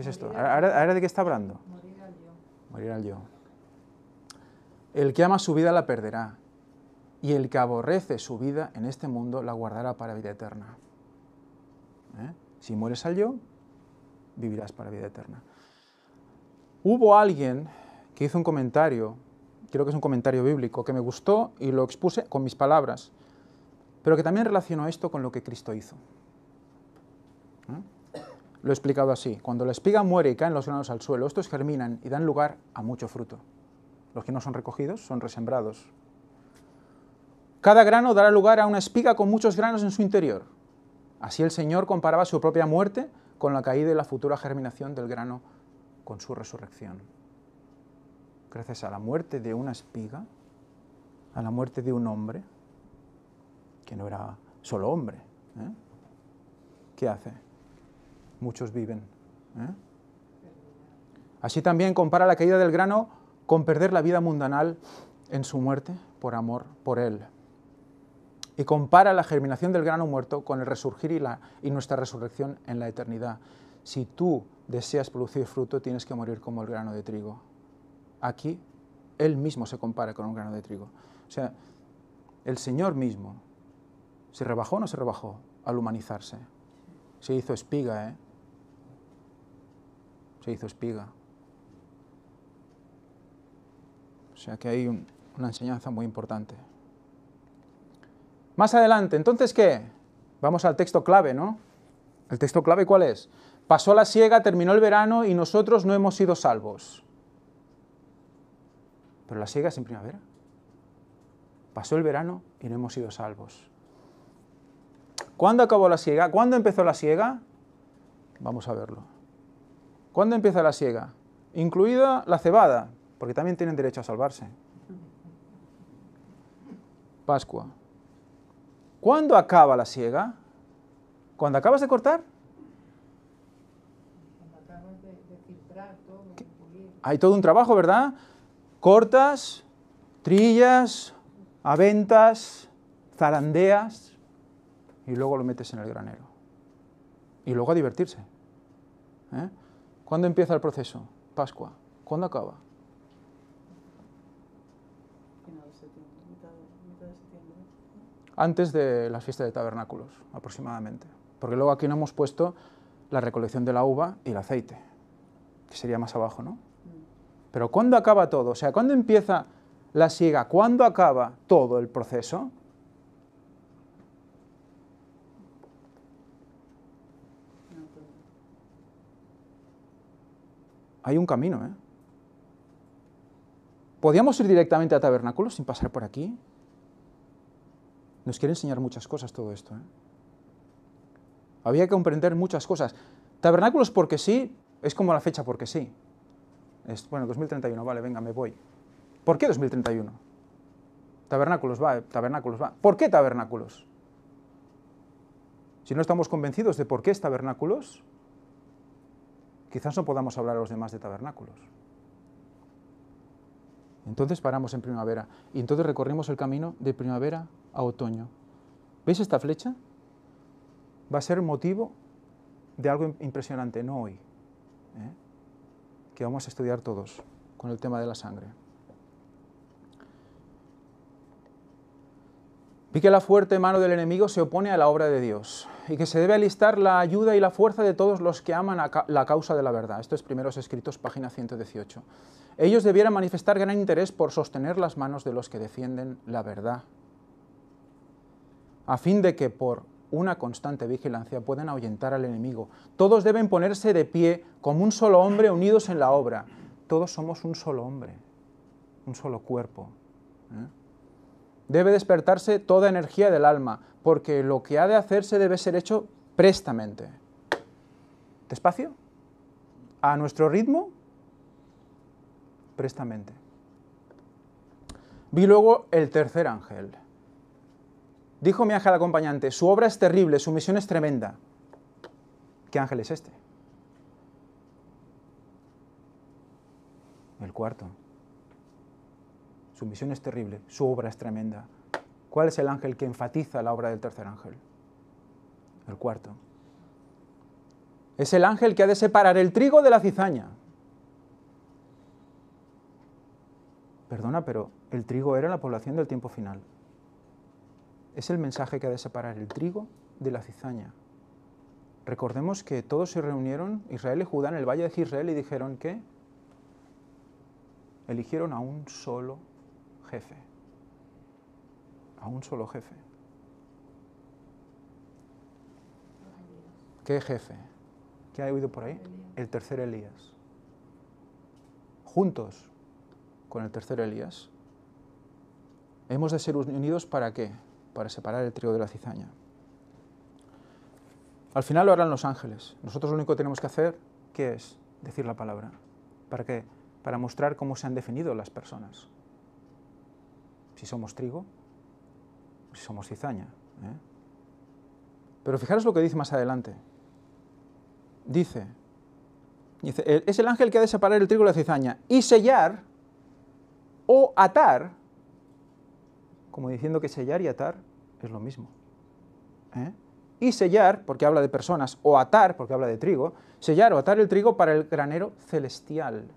es esto? ¿Ahora, de qué está hablando? Morir al yo. El que ama su vida la perderá, y el que aborrece su vida en este mundo la guardará para vida eterna. ¿Eh? Si mueres al yo, vivirás para vida eterna. Hubo alguien que hizo un comentario, creo que es un comentario bíblico, que me gustó y lo expuse con mis palabras, pero que también relacionó esto con lo que Cristo hizo. Lo he explicado así. Cuando la espiga muere y caen los granos al suelo, estos germinan y dan lugar a mucho fruto. Los que no son recogidos son resembrados. Cada grano dará lugar a una espiga con muchos granos en su interior. Así el Señor comparaba su propia muerte con la caída y la futura germinación del grano con su resurrección. Gracias a la muerte de una espiga, a la muerte de un hombre, que no era solo hombre, ¿eh? ¿qué hace? muchos viven. ¿eh? Así también compara la caída del grano con perder la vida mundanal en su muerte por amor por él. Y compara la germinación del grano muerto con el resurgir y, y nuestra resurrección en la eternidad. Si tú deseas producir fruto, tienes que morir como el grano de trigo. Aquí él mismo se compara con un grano de trigo. O sea, el Señor mismo se rebajó o no se rebajó al humanizarse. Se hizo espiga, ¿eh? se hizo espiga. O sea que hay una enseñanza muy importante. Más adelante, entonces, ¿qué? Vamos al texto clave, ¿no? ¿El texto clave cuál es? Pasó la siega, terminó el verano y nosotros no hemos sido salvos. Pero la siega es en primavera. Pasó el verano y no hemos sido salvos. ¿Cuándo acabó la siega? ¿Cuándo empezó la siega? Vamos a verlo. ¿Cuándo empieza la siega? Incluida la cebada, porque también tienen derecho a salvarse. Pascua. ¿Cuándo acaba la siega? ¿Cuándo acabas de cortar? Hay todo un trabajo, ¿verdad? Cortas, trillas, aventas, zarandeas y luego lo metes en el granero. Y luego a divertirse. ¿Eh? ¿Cuándo empieza el proceso? Pascua. ¿Cuándo acaba? Antes de la fiesta de tabernáculos, aproximadamente. Porque luego aquí no hemos puesto la recolección de la uva y el aceite, que sería más abajo, ¿no? Mm. Pero ¿cuándo acaba todo? O sea, ¿cuándo empieza la siega? ¿Cuándo acaba todo el proceso? Hay un camino, ¿eh? Podíamos ir directamente a Tabernáculos sin pasar por aquí. Nos quiere enseñar muchas cosas todo esto. ¿eh? Había que comprender muchas cosas. Tabernáculos porque sí, es como la fecha porque sí. bueno, 2031, vale, venga, me voy. ¿Por qué 2031? Tabernáculos va, eh, tabernáculos va. ¿Por qué tabernáculos? Si no estamos convencidos de por qué es tabernáculos, quizás no podamos hablar a los demás de tabernáculos. Entonces paramos en primavera y entonces recorrimos el camino de primavera a otoño. ¿Veis esta flecha? Va a ser motivo de algo impresionante, no hoy, ¿eh? que vamos a estudiar todos con el tema de la sangre. Vi que la fuerte mano del enemigo se opone a la obra de Dios y que se debe alistar la ayuda y la fuerza de todos los que aman la causa de la verdad. Esto es Primeros Escritos, página 118. Ellos debieran manifestar gran interés por sostener las manos de los que defienden la verdad, a fin de que por una constante vigilancia puedan ahuyentar al enemigo. Todos deben ponerse de pie como un solo hombre unidos en la obra. Todos somos un solo hombre, un solo cuerpo. ¿eh? Debe despertarse toda energía del alma, porque lo que ha de hacerse debe ser hecho prestamente. Despacio, a nuestro ritmo, prestamente. Vi luego el tercer ángel. Dijo mi ángel acompañante, su obra es terrible, su misión es tremenda. ¿Qué ángel es este? El cuarto. Su misión es terrible, su obra es tremenda. ¿Cuál es el ángel que enfatiza la obra del tercer ángel? El cuarto. Es el ángel que ha de separar el trigo de la cizaña. Perdona, pero el trigo era la población del tiempo final. Es el mensaje que ha de separar el trigo de la cizaña. Recordemos que todos se reunieron, Israel y Judá, en el valle de Israel y dijeron que eligieron a un solo jefe a un solo jefe. ¿Qué jefe? ¿Qué ha oído por ahí? El tercer Elías. Juntos con el tercer Elías. Hemos de ser unidos para qué? Para separar el trigo de la cizaña. Al final lo harán los ángeles. Nosotros lo único que tenemos que hacer, ¿qué es? Decir la palabra. ¿Para qué? Para mostrar cómo se han definido las personas. Si somos trigo, somos cizaña. ¿eh? Pero fijaros lo que dice más adelante. Dice, es el ángel que ha de separar el trigo de la cizaña y sellar o atar, como diciendo que sellar y atar es lo mismo. ¿eh? Y sellar, porque habla de personas, o atar, porque habla de trigo, sellar o atar el trigo para el granero celestial.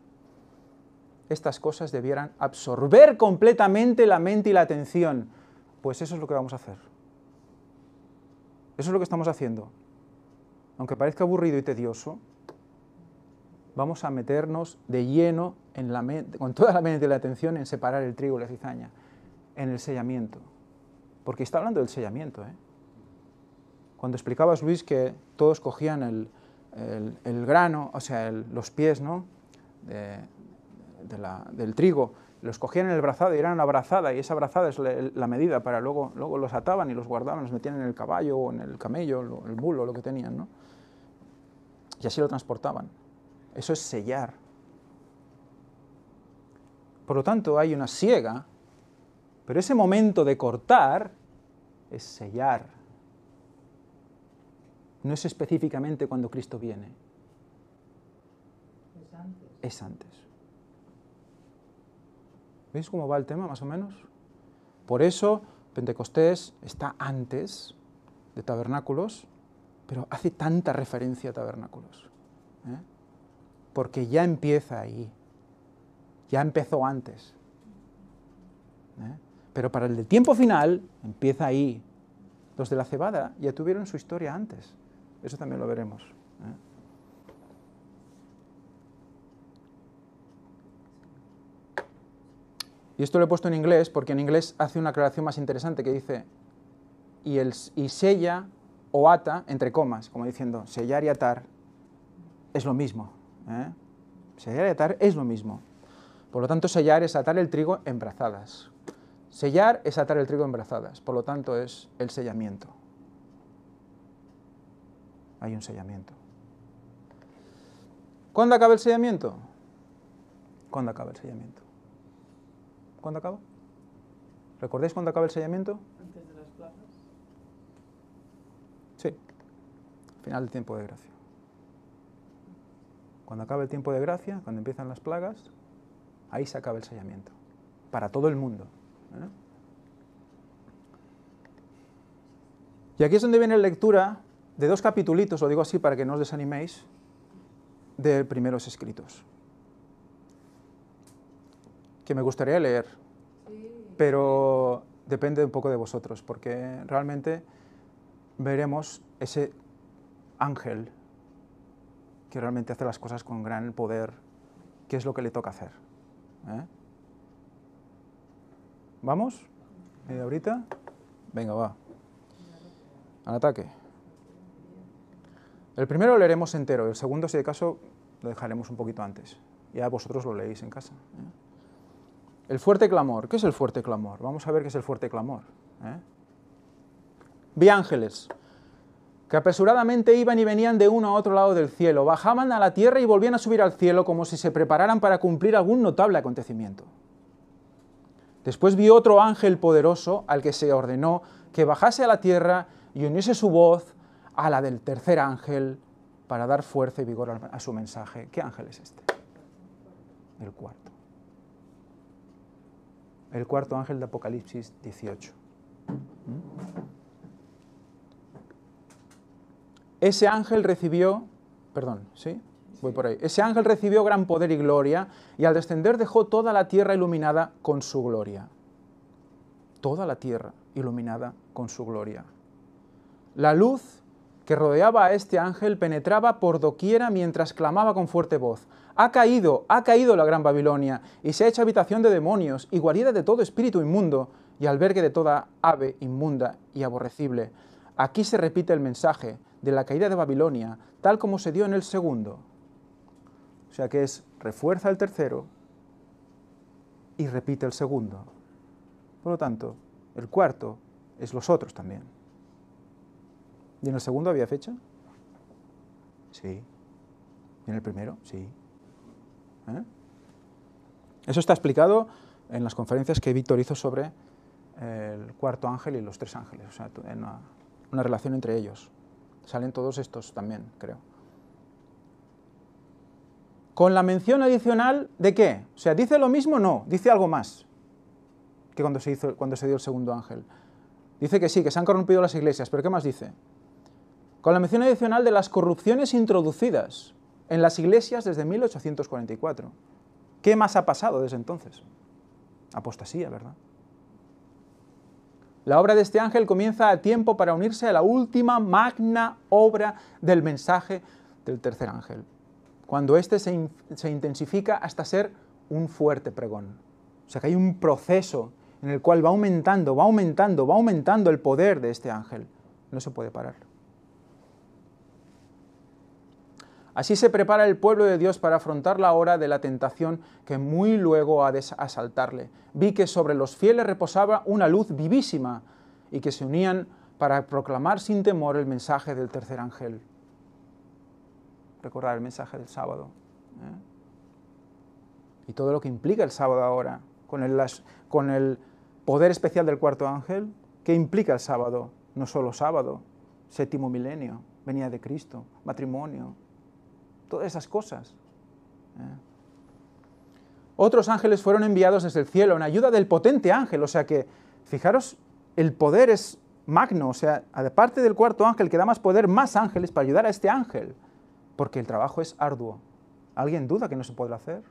Estas cosas debieran absorber completamente la mente y la atención pues eso es lo que vamos a hacer. Eso es lo que estamos haciendo. Aunque parezca aburrido y tedioso, vamos a meternos de lleno con toda la mente y la atención en separar el trigo y la cizaña, en el sellamiento. Porque está hablando del sellamiento. ¿eh? Cuando explicabas, Luis, que todos cogían el, grano, o sea, los pies ¿no? del trigo los cogían en el brazado y eran una y esa abrazada es la, medida para luego, luego los ataban y los guardaban, los metían en el caballo o en el camello, el bulo, lo que tenían, ¿no? Y así lo transportaban. Eso es sellar. Por lo tanto, hay una siega, pero ese momento de cortar es sellar. No es específicamente cuando Cristo viene. Es antes. Es antes. ¿Veis cómo va el tema, más o menos? Por eso Pentecostés está antes de Tabernáculos, pero hace tanta referencia a Tabernáculos. ¿eh? Porque ya empieza ahí, ya empezó antes. ¿eh? Pero para el del tiempo final, empieza ahí. Los de la cebada ya tuvieron su historia antes. Eso también lo veremos. ¿eh? Y esto lo he puesto en inglés porque en inglés hace una aclaración más interesante que dice y, sella o ata entre comas, como diciendo sellar y atar es lo mismo. ¿eh? Sellar y atar es lo mismo. Por lo tanto, sellar es atar el trigo en brazadas. Sellar es atar el trigo en brazadas, por lo tanto es el sellamiento. Hay un sellamiento. ¿Cuándo acaba el sellamiento? ¿Cuándo acaba el sellamiento? ¿Cuándo acaba? ¿Recordáis cuándo acaba el sellamiento? Antes de las plagas. Sí, final del tiempo de gracia. Cuando acaba el tiempo de gracia, cuando empiezan las plagas, ahí se acaba el sellamiento, para todo el mundo. ¿eh? Y aquí es donde viene la lectura de dos capitulitos, lo digo así para que no os desaniméis, de primeros escritos que me gustaría leer, pero depende un poco de vosotros, porque realmente veremos ese ángel que realmente hace las cosas con gran poder, qué es lo que le toca hacer. ¿eh? ¿Vamos? ahorita? Venga, va. Al ataque. El primero lo leeremos entero, el segundo, si de caso, lo dejaremos un poquito antes. Ya vosotros lo leéis en casa. ¿eh? El fuerte clamor. ¿Qué es el fuerte clamor? Vamos a ver qué es el fuerte clamor. ¿eh? Vi ángeles que apresuradamente iban y venían de uno a otro lado del cielo, bajaban a la tierra y volvían a subir al cielo como si se prepararan para cumplir algún notable acontecimiento. Después vi otro ángel poderoso al que se ordenó que bajase a la tierra y uniese su voz a la del tercer ángel para dar fuerza y vigor a su mensaje. ¿Qué ángel es este? El cuarto el cuarto ángel de Apocalipsis 18. ¿Mm? Ese ángel recibió, perdón, ¿sí? Voy por ahí. Ese ángel recibió gran poder y gloria, y al descender dejó toda la tierra iluminada con su gloria. Toda la tierra iluminada con su gloria. La luz que rodeaba a este ángel penetraba por doquiera mientras clamaba con fuerte voz, ha caído, ha caído la gran Babilonia, y se ha hecho habitación de demonios, y guarida de todo espíritu inmundo, y albergue de toda ave inmunda y aborrecible. Aquí se repite el mensaje de la caída de Babilonia, tal como se dio en el segundo. O sea que es refuerza el tercero y repite el segundo. Por lo tanto, el cuarto es los otros también. ¿Y en el segundo había fecha? Sí. ¿Y en el primero? Sí. ¿Eh? Eso está explicado en las conferencias que Víctor hizo sobre el cuarto ángel y los tres ángeles, o sea, una, relación entre ellos. Salen todos estos también, creo. Con la mención adicional de qué? O sea, ¿dice lo mismo? No, dice algo más que cuando se, hizo, cuando se dio el segundo ángel. Dice que sí, que se han corrompido las iglesias, pero ¿qué más dice? Con la mención adicional de las corrupciones introducidas en las iglesias desde 1844. ¿Qué más ha pasado desde entonces? Apostasía, ¿verdad? La obra de este ángel comienza a tiempo para unirse a la última magna obra del mensaje del tercer ángel, cuando éste se, intensifica hasta ser un fuerte pregón. O sea que hay un proceso en el cual va aumentando, va aumentando, va aumentando el poder de este ángel. No se puede parar. Así se prepara el pueblo de Dios para afrontar la hora de la tentación que muy luego ha de asaltarle. Vi que sobre los fieles reposaba una luz vivísima y que se unían para proclamar sin temor el mensaje del tercer ángel. Recordar el mensaje del sábado. ¿eh? Y todo lo que implica el sábado ahora, con el, con el poder especial del cuarto ángel, ¿qué implica el sábado? No solo sábado, séptimo milenio, venía de Cristo, matrimonio, todas esas cosas. Eh. Otros ángeles fueron enviados desde el cielo en ayuda del potente ángel, o sea que, fijaros, el poder es magno, o sea, aparte del cuarto ángel que da más poder, más ángeles para ayudar a este ángel, porque el trabajo es arduo. ¿Alguien duda que no se podrá hacer?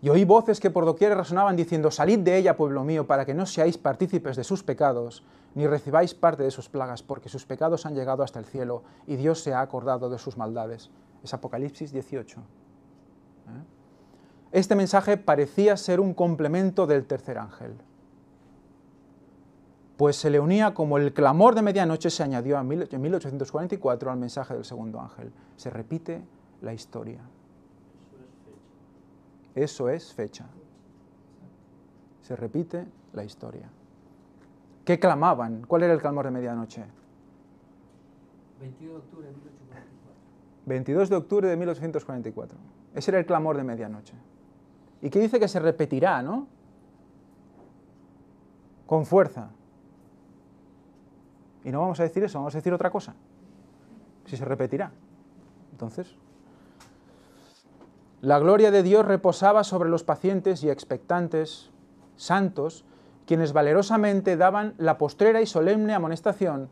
Y oí voces que por doquier resonaban diciendo, salid de ella, pueblo mío, para que no seáis partícipes de sus pecados ni recibáis parte de sus plagas, porque sus pecados han llegado hasta el cielo y Dios se ha acordado de sus maldades. Es Apocalipsis 18. ¿eh? Este mensaje parecía ser un complemento del tercer ángel, pues se le unía como el clamor de medianoche se añadió en 1844 al mensaje del segundo ángel. Se repite la historia. Eso es fecha. Se repite la historia. ¿Qué clamaban? ¿Cuál era el clamor de medianoche? 22 de octubre de 1844. 22 de octubre de 1844. Ese era el clamor de medianoche. Y qué dice que se repetirá, ¿no? Con fuerza. Y no vamos a decir eso, vamos a decir otra cosa. Si se repetirá. Entonces, la gloria de Dios reposaba sobre los pacientes y expectantes santos quienes valerosamente daban la postrera y solemne amonestación,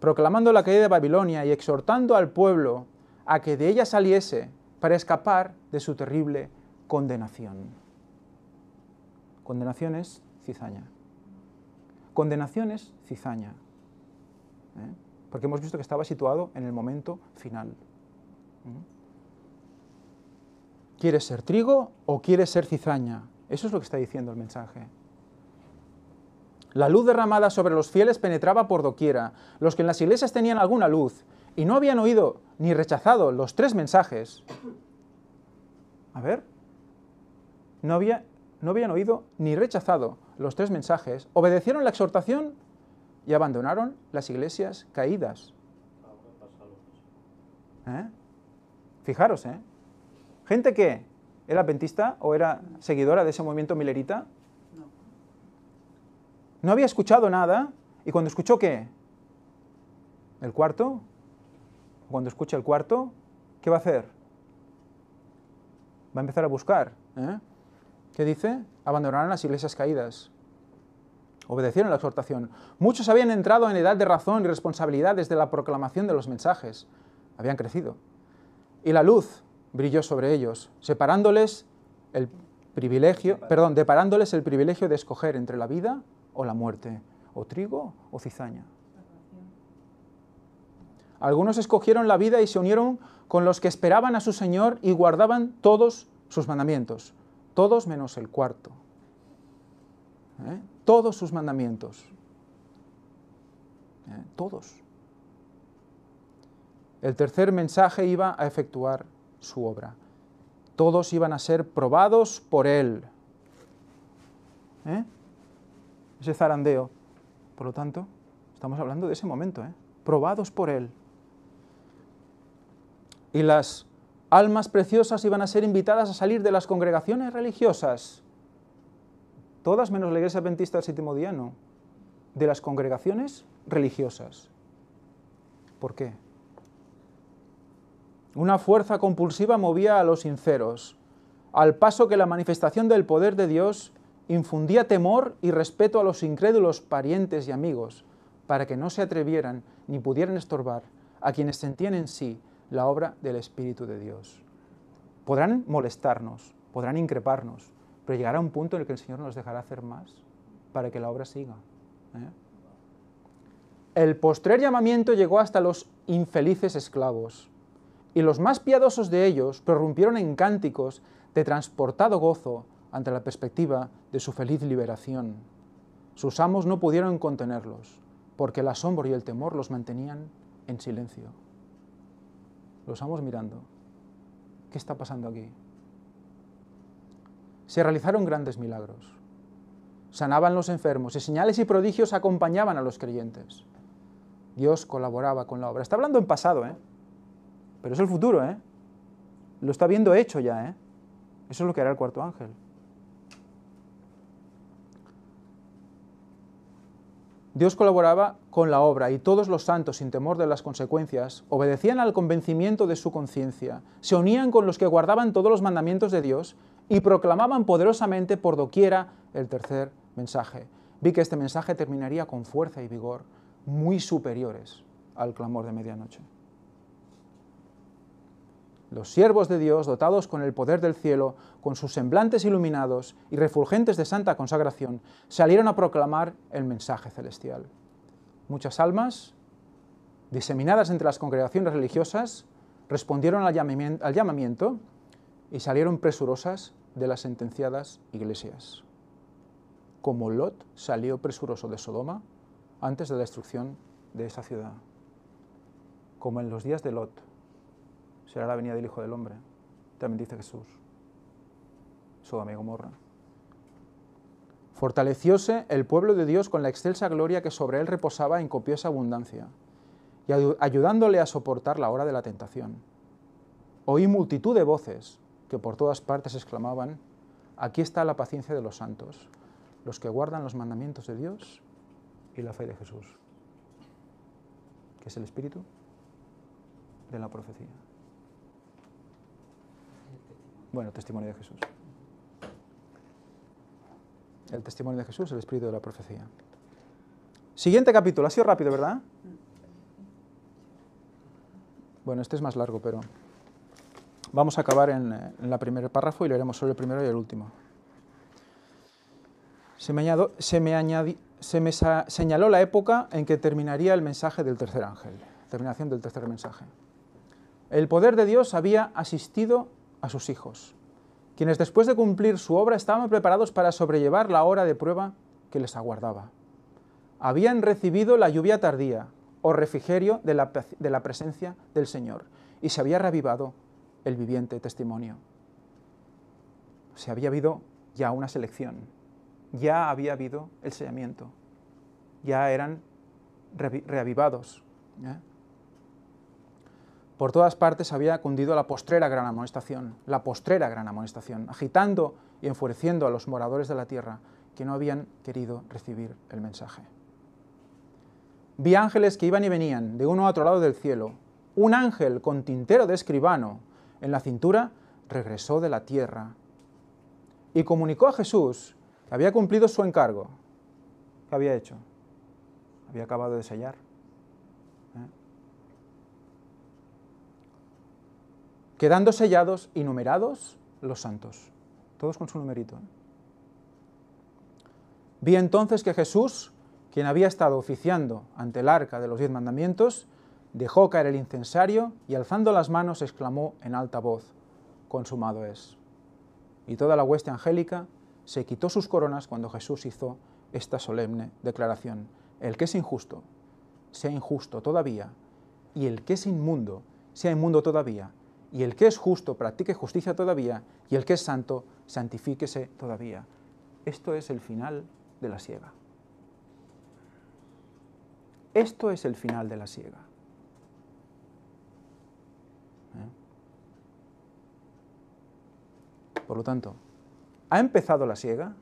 proclamando la caída de Babilonia y exhortando al pueblo a que de ella saliese para escapar de su terrible condenación. Condenación es cizaña. Condenación cizaña. ¿eh? Porque hemos visto que estaba situado en el momento final. ¿Mm? ¿Quieres ser trigo o quieres ser cizaña? Eso es lo que está diciendo el mensaje. La luz derramada sobre los fieles penetraba por doquiera, los que en las iglesias tenían alguna luz, y no habían oído ni rechazado los tres mensajes. A ver, no, había, no habían oído ni rechazado los tres mensajes, obedecieron la exhortación y abandonaron las iglesias caídas. ¿Eh? Fijaros, ¿eh? Gente que era adventista o era seguidora de ese movimiento milerita, no había escuchado nada y cuando escuchó qué? ¿El cuarto? Cuando escucha el cuarto, ¿qué va a hacer? Va a empezar a buscar. ¿eh? ¿Qué dice? Abandonaron las iglesias caídas. Obedecieron la exhortación. Muchos habían entrado en edad de razón y responsabilidad desde la proclamación de los mensajes. Habían crecido. Y la luz brilló sobre ellos, separándoles el privilegio, perdón, deparándoles el privilegio de escoger entre la vida o la muerte, o trigo o cizaña. Algunos escogieron la vida y se unieron con los que esperaban a su Señor y guardaban todos sus mandamientos, todos menos el cuarto. ¿eh? Todos sus mandamientos. ¿eh? Todos. El tercer mensaje iba a efectuar su obra. Todos iban a ser probados por Él. ¿eh? ese zarandeo. Por lo tanto, estamos hablando de ese momento, ¿eh? probados por Él. Y las almas preciosas iban a ser invitadas a salir de las congregaciones religiosas, todas menos la iglesia adventista del séptimo día, no, de las congregaciones religiosas. ¿Por qué? Una fuerza compulsiva movía a los sinceros, al paso que la manifestación del poder de Dios infundía temor y respeto a los incrédulos parientes y amigos, para que no se atrevieran ni pudieran estorbar a quienes sentían en sí la obra del Espíritu de Dios. Podrán molestarnos, podrán increparnos, pero llegará un punto en el que el Señor nos dejará hacer más para que la obra siga. ¿eh? El postrer llamamiento llegó hasta los infelices esclavos, y los más piadosos de ellos prorrumpieron en cánticos de transportado gozo ante la perspectiva de su feliz liberación. Sus amos no pudieron contenerlos, porque el asombro y el temor los mantenían en silencio. Los amos mirando. ¿Qué está pasando aquí? Se realizaron grandes milagros. Sanaban los enfermos y señales y prodigios acompañaban a los creyentes. Dios colaboraba con la obra. Está hablando en pasado, ¿eh? Pero es el futuro, ¿eh? Lo está viendo hecho ya, ¿eh? Eso es lo que hará el cuarto ángel. Dios colaboraba con la obra y todos los santos, sin temor de las consecuencias, obedecían al convencimiento de su conciencia, se unían con los que guardaban todos los mandamientos de Dios y proclamaban poderosamente por doquiera el tercer mensaje. Vi que este mensaje terminaría con fuerza y vigor, muy superiores al clamor de medianoche los siervos de Dios, dotados con el poder del cielo, con sus semblantes iluminados y refulgentes de santa consagración, salieron a proclamar el mensaje celestial. Muchas almas, diseminadas entre las congregaciones religiosas, respondieron al llamamiento, y salieron presurosas de las sentenciadas iglesias, como Lot salió presuroso de Sodoma antes de la destrucción de esa ciudad, como en los días de Lot será la venida del Hijo del Hombre. También dice Jesús. su amigo morra. Fortalecióse el pueblo de Dios con la excelsa gloria que sobre él reposaba en copiosa abundancia, y ayudándole a soportar la hora de la tentación. Oí multitud de voces que por todas partes exclamaban, aquí está la paciencia de los santos, los que guardan los mandamientos de Dios y la fe de Jesús, que es el espíritu de la profecía. Bueno, testimonio de Jesús. El testimonio de Jesús, el espíritu de la profecía. Siguiente capítulo, ha sido rápido, ¿verdad? Bueno, este es más largo, pero vamos a acabar en, el la primer párrafo y lo solo el primero y el último. Se me, se me, señaló la época en que terminaría el mensaje del tercer ángel, terminación del tercer mensaje. El poder de Dios había asistido a sus hijos, quienes después de cumplir su obra estaban preparados para sobrellevar la hora de prueba que les aguardaba. Habían recibido la lluvia tardía o refrigerio de la, presencia del Señor y se había reavivado el viviente testimonio. Se había habido ya una selección, ya había habido el sellamiento, ya eran reavivados. ¿eh? Por todas partes había cundido la postrera gran amonestación, la postrera gran amonestación, agitando y enfureciendo a los moradores de la tierra que no habían querido recibir el mensaje. Vi ángeles que iban y venían de uno a otro lado del cielo. Un ángel con tintero de escribano en la cintura regresó de la tierra y comunicó a Jesús que había cumplido su encargo. ¿Qué había hecho? Había acabado de sellar. quedando sellados y numerados los santos, todos con su numerito. Vi entonces que Jesús, quien había estado oficiando ante el arca de los diez mandamientos, dejó caer el incensario y alzando las manos exclamó en alta voz, consumado es. Y toda la hueste angélica se quitó sus coronas cuando Jesús hizo esta solemne declaración. El que es injusto, sea injusto todavía, y el que es inmundo, sea inmundo todavía, y el que es justo practique justicia todavía, y el que es santo santifíquese todavía. Esto es el final de la siega. Esto es el final de la siega. ¿Eh? Por lo tanto, ¿ha empezado la siega?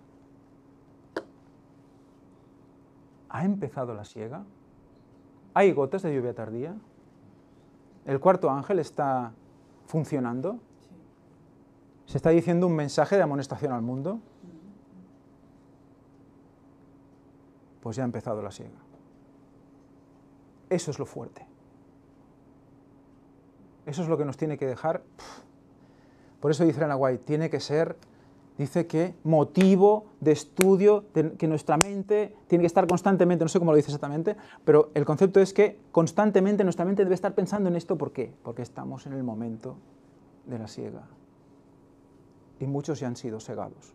¿Ha empezado la siega? ¿Hay gotas de lluvia tardía? ¿El cuarto ángel está funcionando? ¿Se está diciendo un mensaje de amonestación al mundo? Pues ya ha empezado la siega. Eso es lo fuerte. Eso es lo que nos tiene que dejar. Por eso dice Ana White, tiene que ser dice que motivo de estudio, que nuestra mente tiene que estar constantemente, no sé cómo lo dice exactamente, pero el concepto es que constantemente nuestra mente debe estar pensando en esto, ¿por qué? Porque estamos en el momento de la siega. Y muchos ya han sido cegados.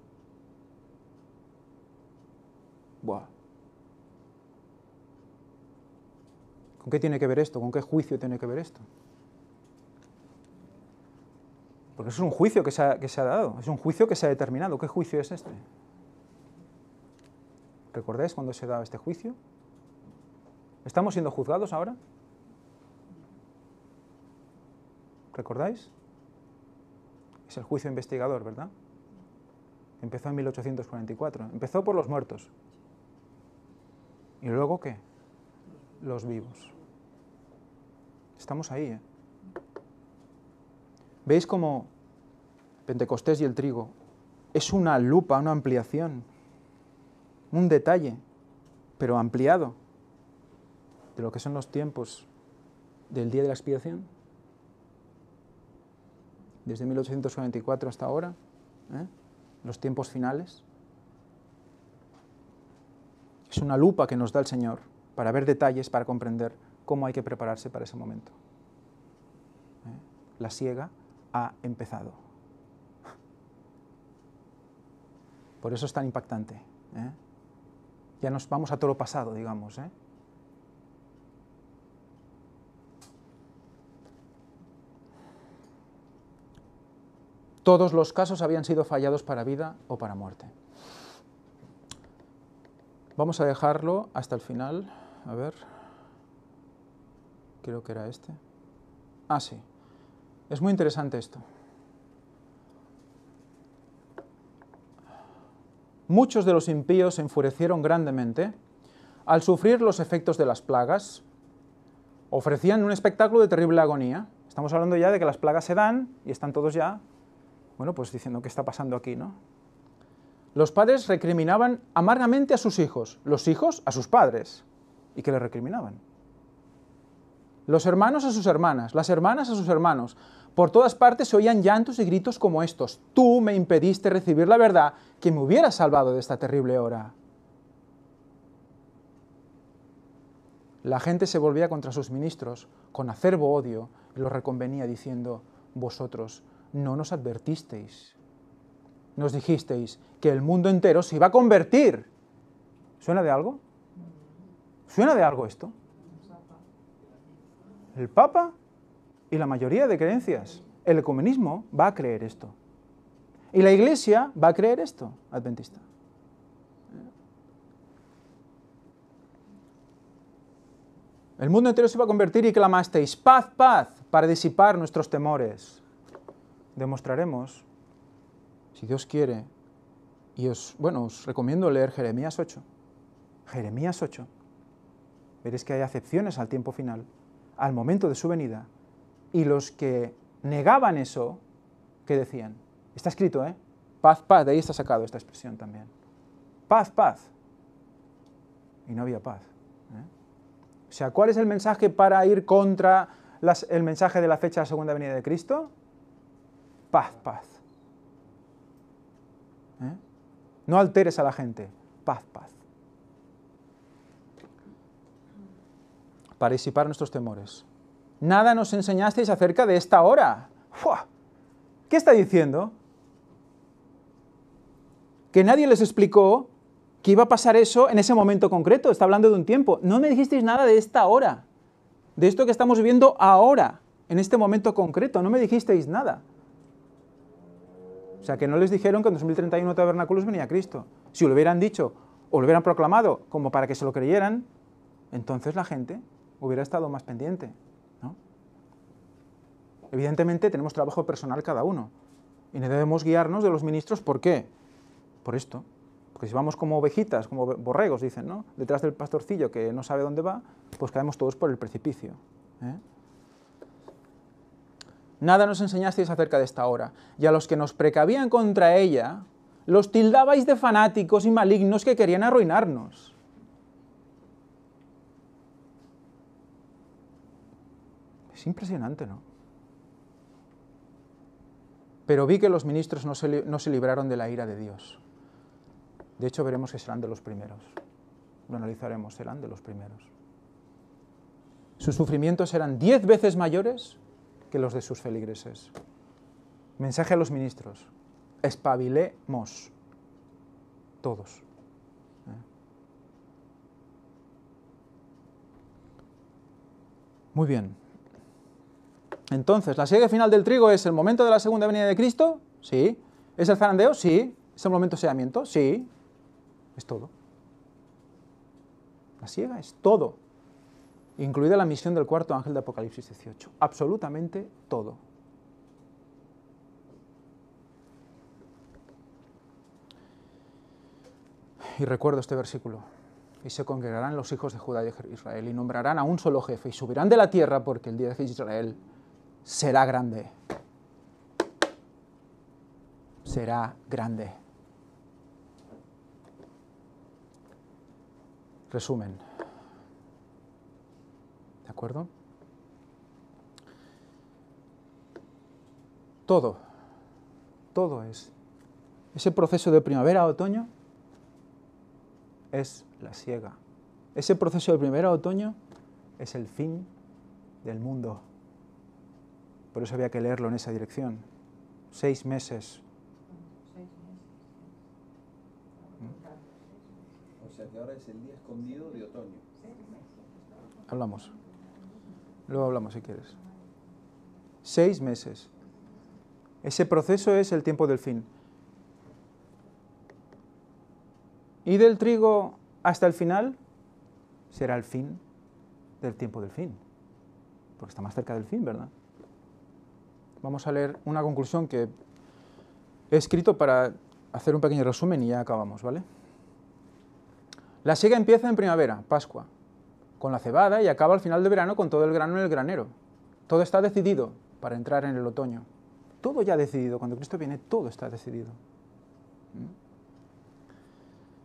¿Con qué tiene que ver esto? ¿Con qué juicio tiene que ver esto? Porque eso es un juicio que se, ha, dado, es un juicio que se ha determinado. ¿Qué juicio es este? ¿Recordáis cuando se daba este juicio? ¿Estamos siendo juzgados ahora? ¿Recordáis? Es el juicio investigador, ¿verdad? Empezó en 1844. Empezó por los muertos. ¿Y luego qué? Los vivos. Estamos ahí, ¿eh? ¿Veis cómo Pentecostés y el trigo es una lupa, una ampliación, un detalle, pero ampliado de lo que son los tiempos del día de la expiación? Desde 1844 hasta ahora, ¿eh? los tiempos finales. Es una lupa que nos da el Señor para ver detalles, para comprender cómo hay que prepararse para ese momento. ¿eh? La siega ha empezado. Por eso es tan impactante. ¿eh? Ya nos vamos a todo lo pasado, digamos. ¿eh? Todos los casos habían sido fallados para vida o para muerte. Vamos a dejarlo hasta el final. A ver. Creo que era este. Ah, sí. Es muy interesante esto. Muchos de los impíos se enfurecieron grandemente al sufrir los efectos de las plagas. Ofrecían un espectáculo de terrible agonía. Estamos hablando ya de que las plagas se dan y están todos ya, bueno, pues diciendo qué está pasando aquí, ¿no? Los padres recriminaban amargamente a sus hijos, los hijos a sus padres. ¿Y que le recriminaban? Los hermanos a sus hermanas, las hermanas a sus hermanos. Por todas partes se oían llantos y gritos como estos. Tú me impediste recibir la verdad que me hubiera salvado de esta terrible hora. La gente se volvía contra sus ministros con acervo odio y los reconvenía diciendo, vosotros no nos advertisteis. Nos dijisteis que el mundo entero se iba a convertir. ¿Suena de algo? ¿Suena de algo esto? ¿El Papa? y la mayoría de creencias. El ecumenismo va a creer esto. Y la Iglesia va a creer esto, adventista. El mundo entero se va a convertir y clamasteis, paz, paz, para disipar nuestros temores. Demostraremos, si Dios quiere, y os, bueno, os recomiendo leer Jeremías 8. Jeremías 8. Veréis que hay acepciones al tiempo final, al momento de su venida, y los que negaban eso, ¿qué decían? Está escrito, ¿eh? Paz, paz, de ahí está sacado esta expresión también. Paz, paz. Y no había paz. ¿eh? O sea, ¿cuál es el mensaje para ir contra el mensaje de la fecha de la segunda venida de Cristo? Paz, paz. ¿Eh? No alteres a la gente. Paz, paz. Para disipar nuestros temores nada nos enseñasteis acerca de esta hora. ¿Qué está diciendo? Que nadie les explicó que iba a pasar eso en ese momento concreto. Está hablando de un tiempo. No me dijisteis nada de esta hora, de esto que estamos viviendo ahora, en este momento concreto. No me dijisteis nada. O sea, que no les dijeron que en 2031 Tabernáculos venía Cristo. Si lo hubieran dicho o lo hubieran proclamado como para que se lo creyeran, entonces la gente hubiera estado más pendiente. Evidentemente tenemos trabajo personal cada uno y debemos guiarnos de los ministros. ¿Por qué? Por esto. Porque si vamos como ovejitas, como borregos, dicen, ¿no? Detrás del pastorcillo que no sabe dónde va, pues caemos todos por el precipicio. ¿eh? Nada nos enseñasteis acerca de esta hora, y a los que nos precavían contra ella, los tildabais de fanáticos y malignos que querían arruinarnos. Es impresionante, ¿no? Pero vi que los ministros no se, libraron de la ira de Dios. De hecho, veremos que serán de los primeros. Lo analizaremos, serán de los primeros. Sus sufrimientos eran diez veces mayores que los de sus feligreses. Mensaje a los ministros. Espabilemos todos. ¿Eh? Muy bien. Entonces, ¿la siega final del trigo es el momento de la segunda venida de Cristo? Sí. ¿Es el zarandeo? Sí. ¿Es el momento de sellamiento, Sí. Es todo. La siega es todo, incluida la misión del cuarto ángel de Apocalipsis 18. Absolutamente todo. Y recuerdo este versículo. Y se congregarán los hijos de Judá y de Israel y nombrarán a un solo jefe y subirán de la tierra porque el día de Israel será grande. Será grande. Resumen. ¿De acuerdo? Todo, todo es. Ese proceso de primavera a otoño es la siega. Ese proceso de primavera a otoño es el fin del mundo por eso había que leerlo en esa dirección. Seis meses. ¿Mm? O sea que ahora es el día escondido de otoño. Hablamos. Luego hablamos si quieres. Seis meses. Ese proceso es el tiempo del fin. Y del trigo hasta el final será el fin del tiempo del fin. Porque está más cerca del fin, ¿verdad? vamos a leer una conclusión que he escrito para hacer un pequeño resumen y ya acabamos, ¿vale? La siega empieza en primavera, Pascua, con la cebada y acaba al final de verano con todo el grano en el granero. Todo está decidido para entrar en el otoño. Todo ya decidido, cuando Cristo viene todo está decidido. ¿Mm?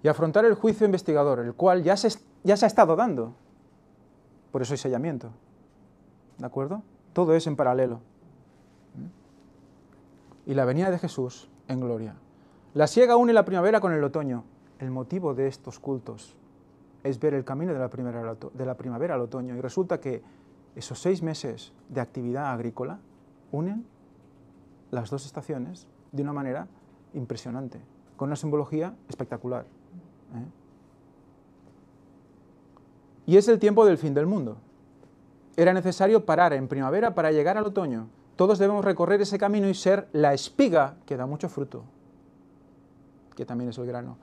Y afrontar el juicio investigador, el cual ya se, ya se ha estado dando. Por eso hay sellamiento. ¿De acuerdo? Todo es en paralelo y la venida de Jesús en gloria. La siega une la primavera con el otoño. El motivo de estos cultos es ver el camino de la, primavera, al otoño. Y resulta que esos seis meses de actividad agrícola unen las dos estaciones de una manera impresionante, con una simbología espectacular. ¿eh? Y es el tiempo del fin del mundo. Era necesario parar en primavera para llegar al otoño todos debemos recorrer ese camino y ser la espiga que da mucho fruto, que también es el grano,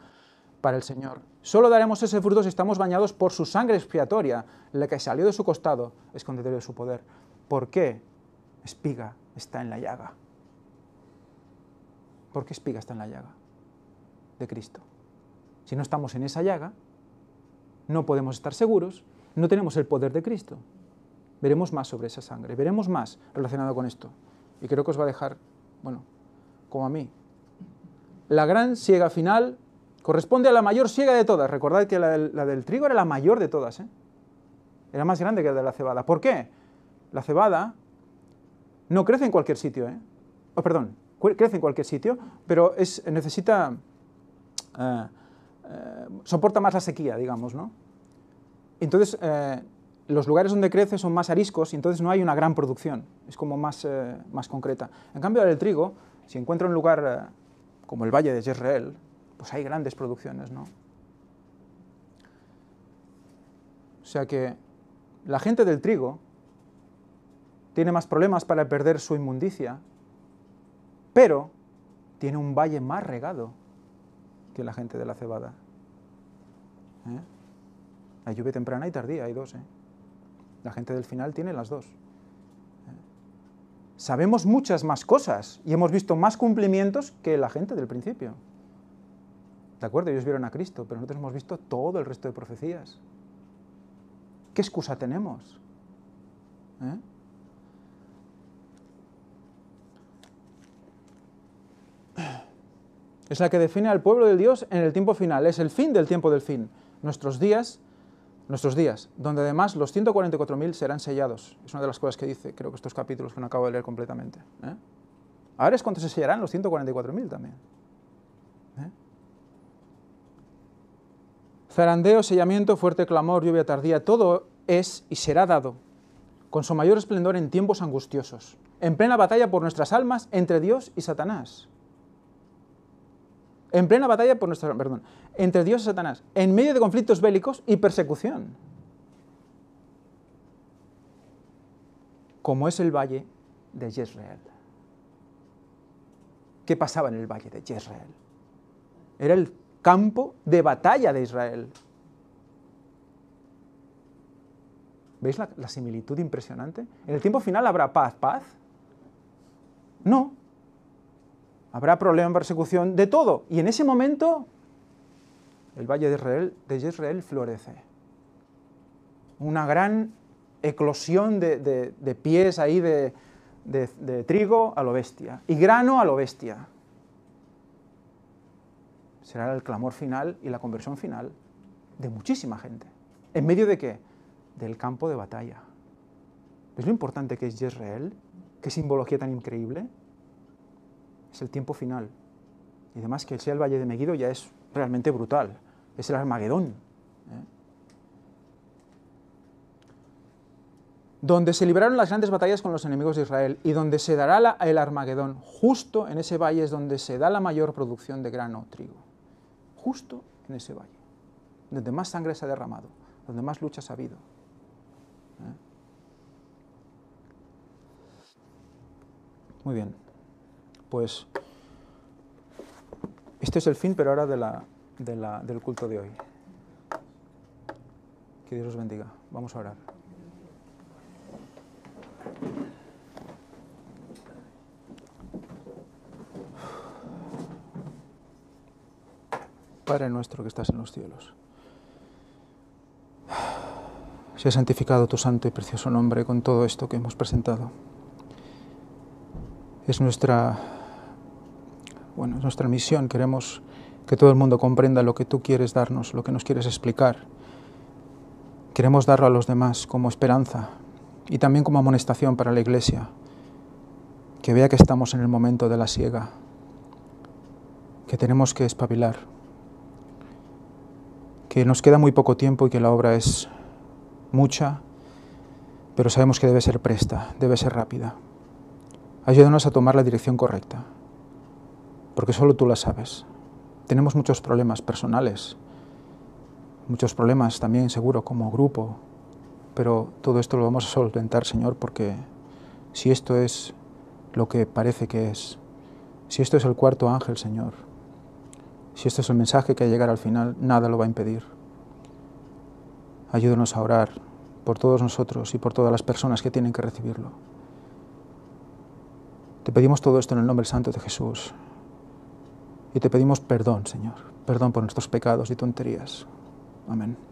para el Señor. Solo daremos ese fruto si estamos bañados por su sangre expiatoria, la que salió de su costado, escondedero de su poder. ¿Por qué espiga está en la llaga? ¿Por qué espiga está en la llaga de Cristo? Si no estamos en esa llaga, no podemos estar seguros, no tenemos el poder de Cristo veremos más sobre esa sangre, veremos más relacionado con esto. Y creo que os va a dejar, bueno, como a mí. La gran siega final corresponde a la mayor siega de todas. Recordad que la del, trigo era la mayor de todas, ¿eh? Era más grande que la de la cebada. ¿Por qué? La cebada no crece en cualquier sitio, ¿eh? Oh, perdón, crece en cualquier sitio, pero es, necesita... Eh, eh, soporta más la sequía, digamos, ¿no? Entonces, eh, los lugares donde crece son más ariscos y entonces no hay una gran producción, es como más, eh, más concreta. En cambio, el trigo, si encuentra un lugar eh, como el Valle de Jezreel, pues hay grandes producciones, ¿no? O sea que la gente del trigo tiene más problemas para perder su inmundicia, pero tiene un valle más regado que la gente de la cebada. ¿eh? Hay lluvia temprana y tardía, hay dos. ¿eh? La gente del final tiene las dos. Sabemos muchas más cosas y hemos visto más cumplimientos que la gente del principio. De acuerdo, ellos vieron a Cristo, pero nosotros hemos visto todo el resto de profecías. ¿Qué excusa tenemos? ¿Eh? Es la que define al pueblo de Dios en el tiempo final, es el fin del tiempo del fin. Nuestros días nuestros días, donde además los 144.000 serán sellados. Es una de las cosas que dice, creo que estos capítulos que no acabo de leer completamente. ¿eh? Ahora es cuando se sellarán los 144.000 también. ¿eh? Zarandeo, sellamiento, fuerte clamor, lluvia tardía, todo es y será dado con su mayor esplendor en tiempos angustiosos, en plena batalla por nuestras almas entre Dios y Satanás en plena batalla por nuestra, perdón, entre Dios y Satanás, en medio de conflictos bélicos y persecución. Como es el valle de Jezreel. ¿Qué pasaba en el valle de Jezreel? Era el campo de batalla de Israel. ¿Veis la, la similitud impresionante? ¿En el tiempo final habrá paz, paz? No, habrá problema, en persecución, de todo. Y en ese momento el valle de Israel, florece. Una gran eclosión de, pies ahí de, de, trigo a lo bestia y grano a lo bestia. Será el clamor final y la conversión final de muchísima gente. ¿En medio de qué? Del campo de batalla. ¿Ves lo importante que es Israel? ¿Qué simbología tan increíble? es el tiempo final. Y además que sea el Valle de Meguido ya es realmente brutal, es el Armagedón. ¿eh? Donde se libraron las grandes batallas con los enemigos de Israel y donde se dará el Armagedón, justo en ese valle es donde se da la mayor producción de grano, o trigo. Justo en ese valle, donde más sangre se ha derramado, donde más luchas ha habido. ¿eh? Muy bien pues este es el fin, pero ahora de la, del culto de hoy. Que Dios los bendiga. Vamos a orar. Padre nuestro que estás en los cielos. ha santificado tu santo y precioso nombre con todo esto que hemos presentado. Es nuestra bueno, es nuestra misión, queremos que todo el mundo comprenda lo que tú quieres darnos, lo que nos quieres explicar. Queremos darlo a los demás como esperanza y también como amonestación para la Iglesia, que vea que estamos en el momento de la siega, que tenemos que espabilar, que nos queda muy poco tiempo y que la obra es mucha, pero sabemos que debe ser presta, debe ser rápida. Ayúdanos a tomar la dirección correcta porque solo tú la sabes. Tenemos muchos problemas personales, muchos problemas también seguro como grupo, pero todo esto lo vamos a solventar, Señor, porque si esto es lo que parece que es, si esto es el cuarto ángel, Señor, si esto es el mensaje que al llegar al final nada lo va a impedir. Ayúdanos a orar por todos nosotros y por todas las personas que tienen que recibirlo. Te pedimos todo esto en el nombre santo de Jesús y te pedimos perdón, Señor, perdón por nuestros pecados y tonterías. Amén.